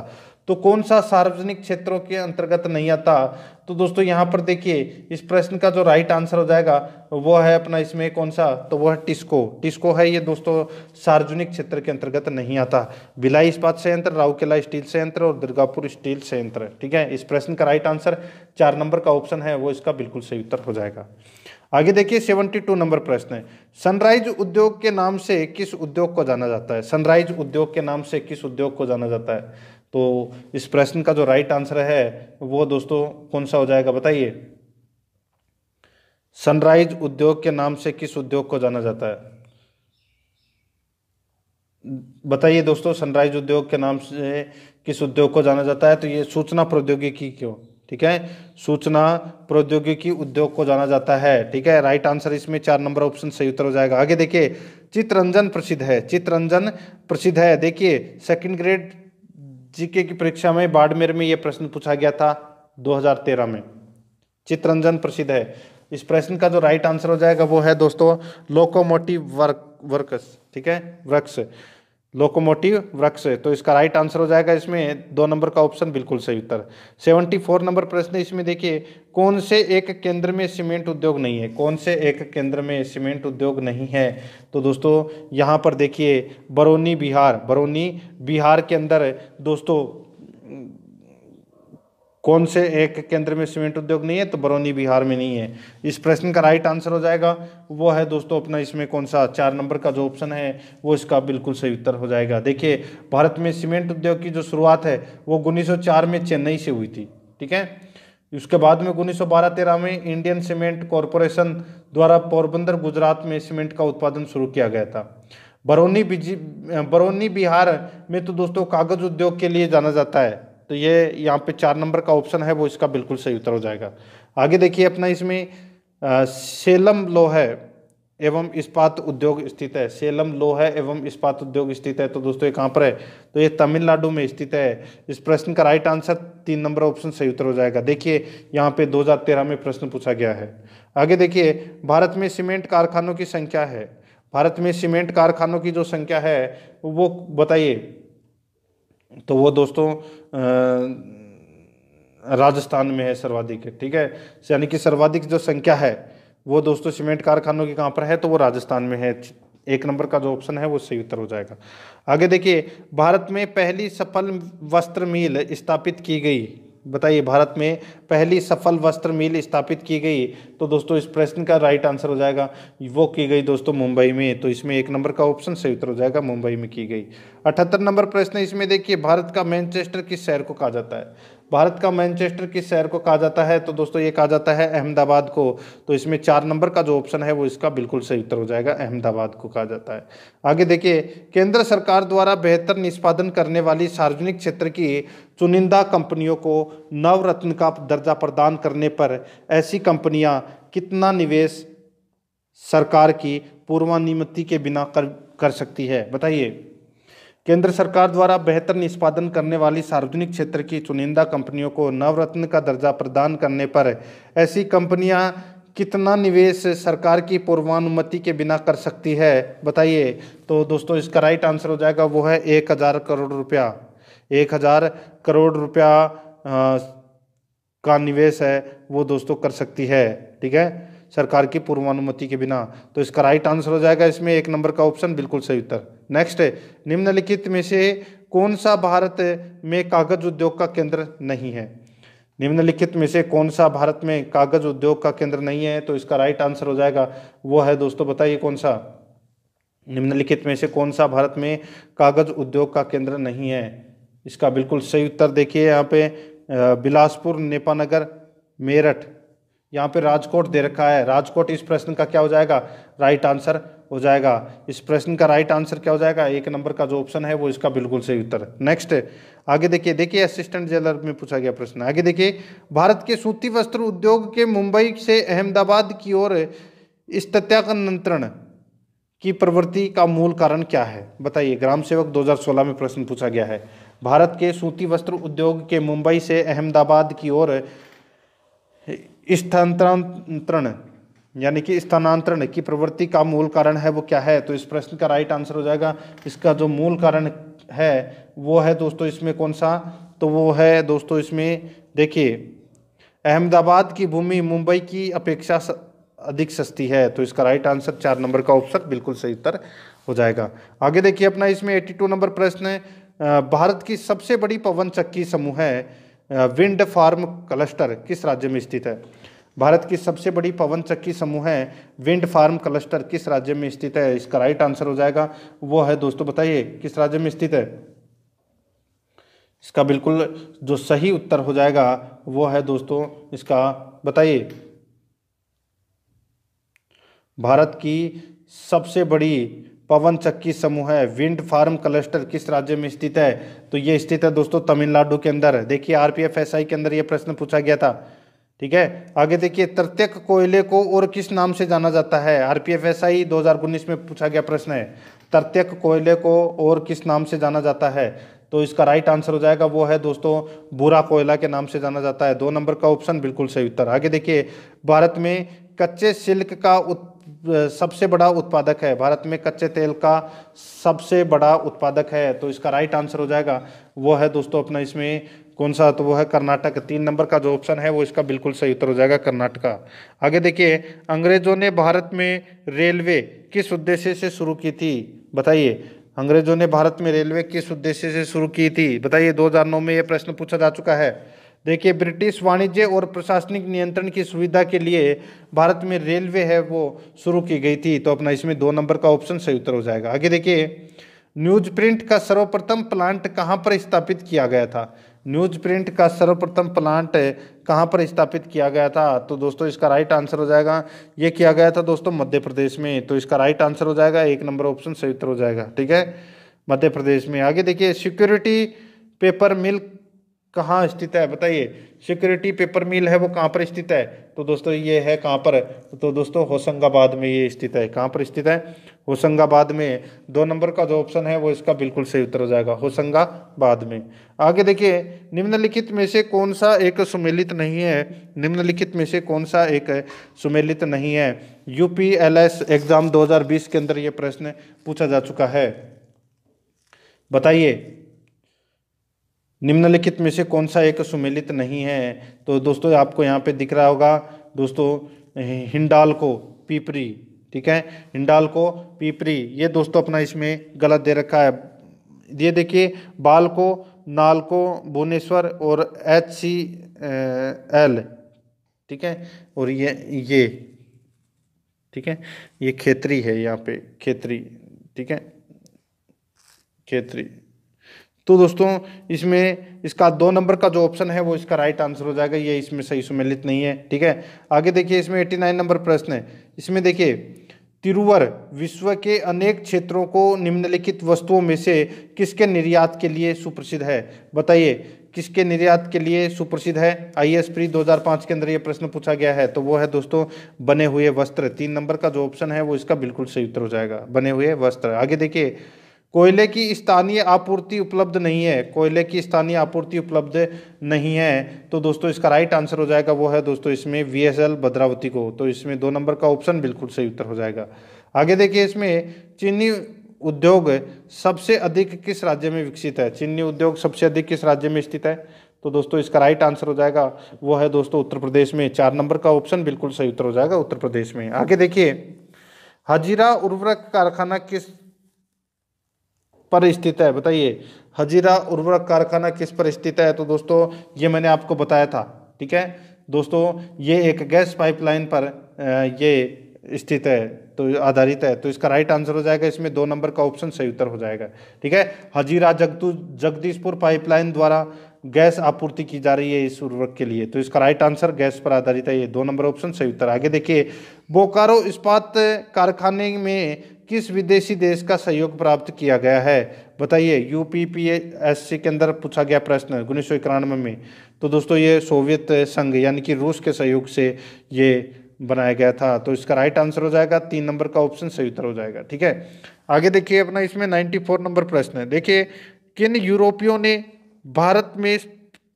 तो कौन सा सार्वजनिक क्षेत्रों के अंतर्गत नहीं आता तो दोस्तों यहाँ पर देखिए इस प्रश्न का जो राइट आंसर हो जाएगा वो है अपना इसमें कौन सा तो वह है टिस्को टिस्को है ये दोस्तों सार्वजनिक क्षेत्र के अंतर्गत नहीं आता भिलाई इस्पात संयंत्र राउकेला स्टील संयंत्र और दुर्गापुर स्टील संयंत्र ठीक है इस प्रश्न का राइट आंसर चार नंबर का ऑप्शन है वो इसका बिल्कुल सही उत्तर हो जाएगा आगे देखिए सेवेंटी टू नंबर प्रश्न है सनराइज उद्योग के नाम से किस उद्योग को जाना जाता है सनराइज उद्योग के नाम से किस उद्योग को जाना जाता है तो इस प्रश्न का जो राइट आंसर है वो दोस्तों कौन सा हो जाएगा बताइए सनराइज उद्योग के नाम से किस उद्योग को जाना जाता है बताइए दोस्तों सनराइज उद्योग के नाम से किस उद्योग को जाना जाता है तो ये सूचना प्रौद्योगिकी क्यों ठीक है सूचना प्रौद्योगिकी उद्योग को जाना जाता है ठीक है राइट आंसर इसमें चार नंबर ऑप्शन सही उत्तर हो जाएगा आगे देखिए चित्ररंजन प्रसिद्ध है चित्ररंजन प्रसिद्ध है देखिए सेकंड ग्रेड जीके की परीक्षा में बाड़मेर में यह प्रश्न पूछा गया था 2013 में चित्रंजन प्रसिद्ध है इस प्रश्न का जो राइट आंसर हो जाएगा वो है दोस्तों लोकोमोटिव वर्क वर्कस ठीक है वृक्ष लोकोमोटिव वृक्ष तो इसका राइट आंसर हो जाएगा इसमें दो नंबर का ऑप्शन बिल्कुल सही उत्तर सेवेंटी फोर नंबर प्रश्न इसमें देखिए कौन से एक केंद्र में सीमेंट उद्योग नहीं है कौन से एक केंद्र में सीमेंट उद्योग नहीं है तो दोस्तों यहाँ पर देखिए बरौनी बिहार बरौनी बिहार के अंदर दोस्तों कौन से एक केंद्र में सीमेंट उद्योग नहीं है तो बरौनी बिहार में नहीं है इस प्रश्न का राइट आंसर हो जाएगा वो है दोस्तों अपना इसमें कौन सा चार नंबर का जो ऑप्शन है वो इसका बिल्कुल सही उत्तर हो जाएगा देखिए भारत में सीमेंट उद्योग की जो शुरुआत है वो उन्नीस में चेन्नई से हुई थी ठीक है उसके बाद में उन्नीस सौ में इंडियन सीमेंट कॉरपोरेशन द्वारा पोरबंदर गुजरात में सीमेंट का उत्पादन शुरू किया गया था बरौनी बरौनी बिहार में तो दोस्तों कागज उद्योग के लिए जाना जाता है तो ये यहाँ पे चार नंबर का ऑप्शन है वो इसका बिल्कुल सही उत्तर हो जाएगा आगे देखिए अपना इसमें सेलम लो है एवं इस्पात उद्योग स्थित है सेलम लो है एवं इस्पात उद्योग स्थित है तो दोस्तों ये कहाँ पर है तो ये तमिलनाडु में स्थित है इस प्रश्न का राइट आंसर तीन नंबर ऑप्शन सही उत्तर हो जाएगा देखिए यहाँ पे 2013 में प्रश्न पूछा गया है आगे देखिए भारत में सीमेंट कारखानों की संख्या है भारत में सीमेंट कारखानों की जो संख्या है वो बताइए तो वो दोस्तों राजस्थान में है सर्वाधिक ठीक है तो यानी कि सर्वाधिक जो संख्या है वो दोस्तों सीमेंट कारखानों की कहाँ पर है तो वो राजस्थान में है एक नंबर का जो ऑप्शन है वो सही उत्तर हो जाएगा आगे देखिए भारत में पहली सफल वस्त्र मिल स्थापित की गई बताइए भारत में पहली सफल वस्त्र मिल स्थापित की गई तो दोस्तों इस प्रश्न का राइट आंसर हो जाएगा वो की गई दोस्तों मुंबई में तो इसमें एक नंबर का ऑप्शन सही उत्तर हो जाएगा मुंबई में की गई अठहत्तर नंबर प्रश्न इसमें देखिए भारत का मैनचेस्टर किस शहर को कहा जाता है भारत का मैनचेस्टर किस शहर को कहा जाता है तो दोस्तों ये कहा जाता है अहमदाबाद को तो इसमें चार नंबर का जो ऑप्शन है वो इसका बिल्कुल सही उत्तर हो जाएगा अहमदाबाद को कहा जाता है आगे देखिए केंद्र सरकार द्वारा बेहतर निष्पादन करने वाली सार्वजनिक क्षेत्र की चुनिंदा कंपनियों को नवरत्न का दर्जा प्रदान करने पर ऐसी कंपनियाँ कितना निवेश सरकार की पूर्वानुमति के बिना कर कर सकती है बताइए केंद्र सरकार द्वारा बेहतर निष्पादन करने वाली सार्वजनिक क्षेत्र की चुनिंदा कंपनियों को नवरत्न का दर्जा प्रदान करने पर ऐसी कंपनियां कितना निवेश सरकार की पूर्वानुमति के बिना कर सकती है बताइए तो दोस्तों इसका राइट आंसर हो जाएगा वो है एक हज़ार करोड़ रुपया एक हज़ार करोड़ रुपया का निवेश है वो दोस्तों कर सकती है ठीक है सरकार की पूर्वानुमति के बिना तो इसका राइट आंसर हो जाएगा इसमें एक नंबर का ऑप्शन बिल्कुल सही उत्तर नेक्स्ट है निम्नलिखित में से कौन सा भारत में कागज उद्योग का केंद्र नहीं है निम्नलिखित में से कौन सा भारत में कागज उद्योग का केंद्र नहीं है तो इसका राइट आंसर हो जाएगा वो है दोस्तों बताइए कौन सा निम्नलिखित में से कौन सा भारत में कागज उद्योग का केंद्र नहीं है इसका बिल्कुल सही उत्तर देखिए यहाँ पे बिलासपुर नेपानगर मेरठ यहाँ पे राजकोट दे रखा है राजकोट इस प्रश्न का क्या हो जाएगा राइट आंसर हो जाएगा इस प्रश्न का राइट आंसर क्या हो जाएगा एक नंबर का जो ऑप्शन है वो इसका बिल्कुल सही उत्तर नेक्स्ट आगे देखिए देखिए असिस्टेंट जेलर में पूछा गया प्रश्न आगे देखिए भारत के सूती वस्त्र उद्योग के मुंबई से अहमदाबाद की ओर स्थानांतरण की प्रवृत्ति का मूल कारण क्या है बताइए ग्राम सेवक दो में प्रश्न पूछा गया है भारत के सूती वस्त्र उद्योग के मुंबई से अहमदाबाद की ओर स्थानांतरण यानी कि स्थानांतरण की प्रवृत्ति का मूल कारण है वो क्या है तो इस प्रश्न का राइट आंसर हो जाएगा इसका जो मूल कारण है वो है दोस्तों इसमें कौन सा तो वो है दोस्तों इसमें देखिए अहमदाबाद की भूमि मुंबई की अपेक्षा अधिक सस्ती है तो इसका राइट आंसर चार नंबर का ऑप्शन बिल्कुल सही उत्तर हो जाएगा आगे देखिए अपना इसमें एट्टी टू नंबर प्रश्न है भारत की सबसे बड़ी पवन चक्की समूह है विंड फार्म क्लस्टर किस राज्य में स्थित है भारत की सबसे बड़ी पवन चक्की समूह है विंड फार्म क्लस्टर किस राज्य में स्थित है इसका राइट आंसर हो जाएगा वो है दोस्तों बताइए किस राज्य में स्थित है इसका बिल्कुल जो सही उत्तर हो जाएगा वो है दोस्तों इसका बताइए भारत की सबसे बड़ी पवन चक्की समूह है विंड फार्म क्लस्टर किस राज्य में स्थित है तो ये स्थित है दोस्तों तमिलनाडु के अंदर देखिए आरपीएफ एसआई के अंदर ये प्रश्न पूछा गया था ठीक है आगे देखिए प्रत्येक कोयले को और किस नाम से जाना जाता है आरपीएफ एसआई 2019 में पूछा गया प्रश्न है प्रत्येक कोयले को और किस नाम से जाना जाता है तो इसका राइट आंसर हो जाएगा वो है दोस्तों बुरा कोयला के नाम से जाना जाता है दो नंबर का ऑप्शन बिल्कुल सही उत्तर आगे देखिए भारत में कच्चे सिल्क का उत्तर सबसे बड़ा उत्पादक है भारत में कच्चे तेल का सबसे बड़ा उत्पादक है तो इसका राइट आंसर हो जाएगा वो है दोस्तों अपना इसमें कौन सा तो वो है कर्नाटक तीन नंबर का जो ऑप्शन है वो इसका बिल्कुल सही उत्तर हो जाएगा कर्नाटका आगे देखिए अंग्रेजों ने भारत में रेलवे किस उद्देश्य से शुरू की थी बताइए अंग्रेजों ने भारत में रेलवे किस उद्देश्य से शुरू की थी बताइए 2009 में ये प्रश्न पूछा जा चुका है देखिए ब्रिटिश वाणिज्य और प्रशासनिक नियंत्रण की सुविधा के लिए भारत में रेलवे है वो शुरू की गई थी तो अपना इसमें दो नंबर का ऑप्शन सही उत्तर हो जाएगा आगे देखिए न्यूज प्रिंट का सर्वप्रथम प्लांट कहाँ पर स्थापित किया गया था न्यूज प्रिंट का सर्वप्रथम प्लांट कहाँ पर स्थापित किया गया था तो दोस्तों इसका राइट आंसर हो जाएगा ये किया गया था दोस्तों मध्य प्रदेश में तो इसका राइट आंसर हो जाएगा एक नंबर ऑप्शन सही उत्तर हो जाएगा ठीक है मध्य प्रदेश में आगे देखिए सिक्योरिटी पेपर मिल कहाँ स्थित है बताइए सिक्योरिटी पेपर मिल है वो कहाँ पर स्थित है तो दोस्तों ये है कहाँ पर तो दोस्तों होशंगाबाद में ये स्थित है कहाँ पर स्थित है होशंगाबाद में दो नंबर का जो ऑप्शन है वो इसका बिल्कुल सही उत्तर हो जाएगा होशंगाबाद में आगे देखिए निम्नलिखित में से कौन सा एक सुमेलित नहीं है निम्नलिखित में से कौन सा एक सुमेलित नहीं है यू एग्जाम दो के अंदर ये प्रश्न पूछा जा चुका है बताइए निम्नलिखित में से कौन सा एक सुमेलित नहीं है तो दोस्तों आपको यहाँ पे दिख रहा होगा दोस्तों हिंडाल को पीपरी ठीक है हिंडाल को पीपरी ये दोस्तों अपना इसमें गलत दे रखा है ये देखिए बाल को नाल को भुवनेश्वर और एच सी एल ठीक है और ये ये ठीक है ये खेतरी है यहाँ पे खेतरी ठीक है खेतरी तो दोस्तों इसमें इसका दो नंबर का जो ऑप्शन है वो इसका राइट आंसर हो जाएगा ये इसमें सही सुमेलित नहीं है ठीक है आगे देखिए इसमें एट्टी नाइन नंबर प्रश्न है इसमें देखिए तिरुवर विश्व के अनेक क्षेत्रों को निम्नलिखित वस्तुओं में से किसके निर्यात के लिए सुप्रसिद्ध है बताइए किसके निर्यात के लिए सुप्रसिद्ध है आई एस प्री दो के अंदर ये प्रश्न पूछा गया है तो वो है दोस्तों बने हुए वस्त्र तीन नंबर का जो ऑप्शन है वो इसका बिल्कुल सही उत्तर हो जाएगा बने हुए वस्त्र आगे देखिए कोयले की स्थानीय आपूर्ति उपलब्ध नहीं है कोयले की स्थानीय आपूर्ति उपलब्ध नहीं है तो दोस्तों इसका राइट आंसर हो जाएगा वो है दोस्तों इसमें वी एस एल भद्रावती को तो इसमें दो नंबर का ऑप्शन बिल्कुल सही उत्तर हो जाएगा आगे देखिए इसमें चीनी उद्योग सबसे अधिक किस राज्य में विकसित है चीनी उद्योग सबसे अधिक किस राज्य में स्थित है तो दोस्तों इसका राइट आंसर हो जाएगा वो है दोस्तों उत्तर प्रदेश में चार नंबर का ऑप्शन बिल्कुल सही उत्तर हो जाएगा उत्तर प्रदेश में आगे देखिए हजीरा उर्वरक कारखाना किस पर स्थित है बताइए हजीरा उर्वरक कारखाना किस पर स्थित है तो दोस्तों ये मैंने आपको बताया था ठीक है दोस्तों ये एक गैस पाइपलाइन पर ये स्थित है तो आधारित है तो इसका राइट आंसर हो जाएगा इसमें दो नंबर का ऑप्शन सही उत्तर हो जाएगा ठीक है हजीरा जगतू जगदीशपुर पाइपलाइन द्वारा गैस आपूर्ति की जा रही है इस उर्वरक के लिए तो इसका राइट आंसर गैस पर आधारित है ये दो नंबर ऑप्शन सही उत्तर आगे देखिए बोकारो इस्पात कारखाने में किस विदेशी देश का सहयोग प्राप्त किया गया है बताइए यू के अंदर पूछा गया प्रश्न उन्नीस सौ इक्यानवे में तो दोस्तों ये सोवियत संघ यानी कि रूस के सहयोग से ये बनाया गया था तो इसका राइट आंसर हो जाएगा तीन नंबर का ऑप्शन सही उत्तर हो जाएगा ठीक है आगे देखिए अपना इसमें नाइन्टी फोर नंबर प्रश्न है देखिए किन यूरोपियों ने भारत में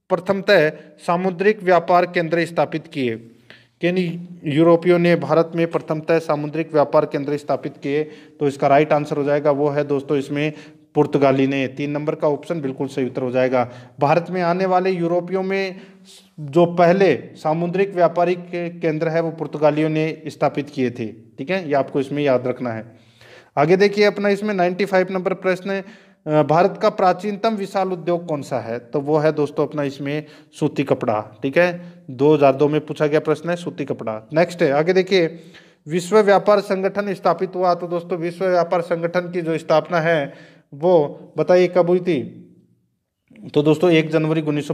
प्रथमतः सामुद्रिक व्यापार केंद्र स्थापित किए किन यूरोपियों ने भारत में प्रथमतः सामुद्रिक व्यापार केंद्र स्थापित किए तो इसका राइट आंसर हो जाएगा वो है दोस्तों इसमें पुर्तगाली ने तीन नंबर का ऑप्शन बिल्कुल सही उत्तर हो जाएगा भारत में आने वाले यूरोपियों में जो पहले सामुद्रिक व्यापारिक केंद्र है वो पुर्तगालियों ने स्थापित किए थे ठीक है ये आपको इसमें याद रखना है आगे देखिए अपना इसमें नाइन्टी फाइव नंबर प्रश्न भारत का प्राचीनतम विशाल उद्योग कौन सा है तो वो है दोस्तों अपना इसमें सूती कपड़ा ठीक है दो हजार दो में पूछा गया प्रश्न है सूती कपड़ा नेक्स्ट है आगे देखिए विश्व व्यापार संगठन स्थापित हुआ तो दोस्तों विश्व व्यापार संगठन की जो स्थापना है वो बताइए कब हुई थी तो दोस्तों एक जनवरी उन्नीस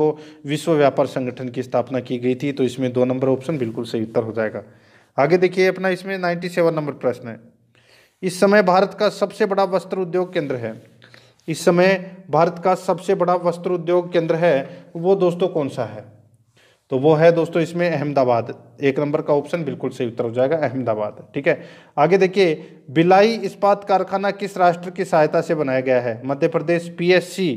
को विश्व व्यापार संगठन की स्थापना की गई थी तो इसमें दो नंबर ऑप्शन बिल्कुल सही उत्तर हो जाएगा आगे देखिए अपना इसमें सेवन नंबर प्रश्न है इस समय भारत का सबसे बड़ा वस्त्र उद्योग केंद्र है इस समय भारत का सबसे बड़ा वस्त्र उद्योग केंद्र है वो दोस्तों कौन सा है तो वो है दोस्तों इसमें अहमदाबाद एक नंबर का ऑप्शन बिल्कुल सही उत्तर हो जाएगा अहमदाबाद ठीक है आगे देखिए बिलाई इस्पात कारखाना किस राष्ट्र की सहायता से बनाया गया है मध्य प्रदेश पीएससी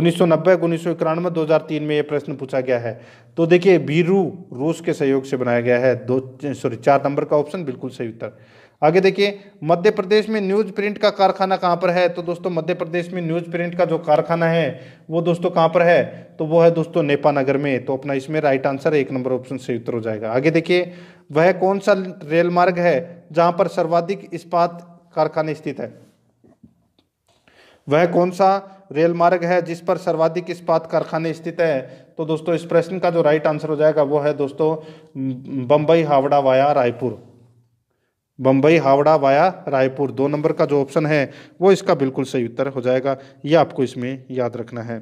उन्नीस सौ नब्बे उन्नीस सौ इक्यानवे दो हज़ार तीन में यह प्रश्न पूछा गया है तो देखिए बीरू रूस के सहयोग से बनाया गया है दो सॉरी चार नंबर का ऑप्शन बिल्कुल सही उत्तर आगे देखिए मध्य प्रदेश में न्यूज प्रिंट का कारखाना कहाँ पर है तो दोस्तों मध्य प्रदेश में न्यूज प्रिंट का जो कारखाना है वो दोस्तों कहाँ पर है तो वो है दोस्तों नेपानगर में तो अपना इसमें राइट आंसर एक नंबर ऑप्शन से उत्तर हो जाएगा आगे देखिए वह कौन सा रेल मार्ग है जहाँ पर सर्वाधिक इस्पात कारखाने स्थित है वह कौन सा रेल मार्ग है जिस पर सर्वाधिक इस्पात कारखाने स्थित है तो दोस्तों इस प्रश्न का जो राइट आंसर हो जाएगा वो है दोस्तों बम्बई हावड़ा वाया रायपुर बम्बई हावड़ा वाया रायपुर दो नंबर का जो ऑप्शन है वो इसका बिल्कुल सही उत्तर हो जाएगा ये आपको इसमें याद रखना है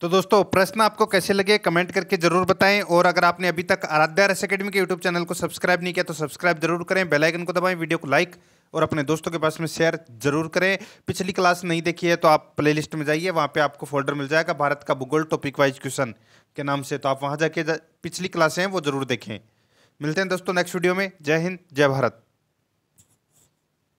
तो दोस्तों प्रश्न आपको कैसे लगे कमेंट करके जरूर बताएं और अगर आपने अभी तक आराध्या रस अकेडमी के यूट्यूब चैनल को सब्सक्राइब नहीं किया तो सब्सक्राइब जरूर करें बेल आइकन को दबाएं वीडियो को लाइक और अपने दोस्तों के पास में शेयर जरूर करें पिछली क्लास नहीं देखी है तो आप प्ले में जाइए वहाँ पर आपको फोल्डर मिल जाएगा भारत का भूगोल टॉपिक वाइज क्वेश्चन के नाम से तो आप वहाँ जाके पिछली क्लासें हैं वो जरूर देखें मिलते हैं दोस्तों नेक्स्ट वीडियो में जय हिंद जय भारत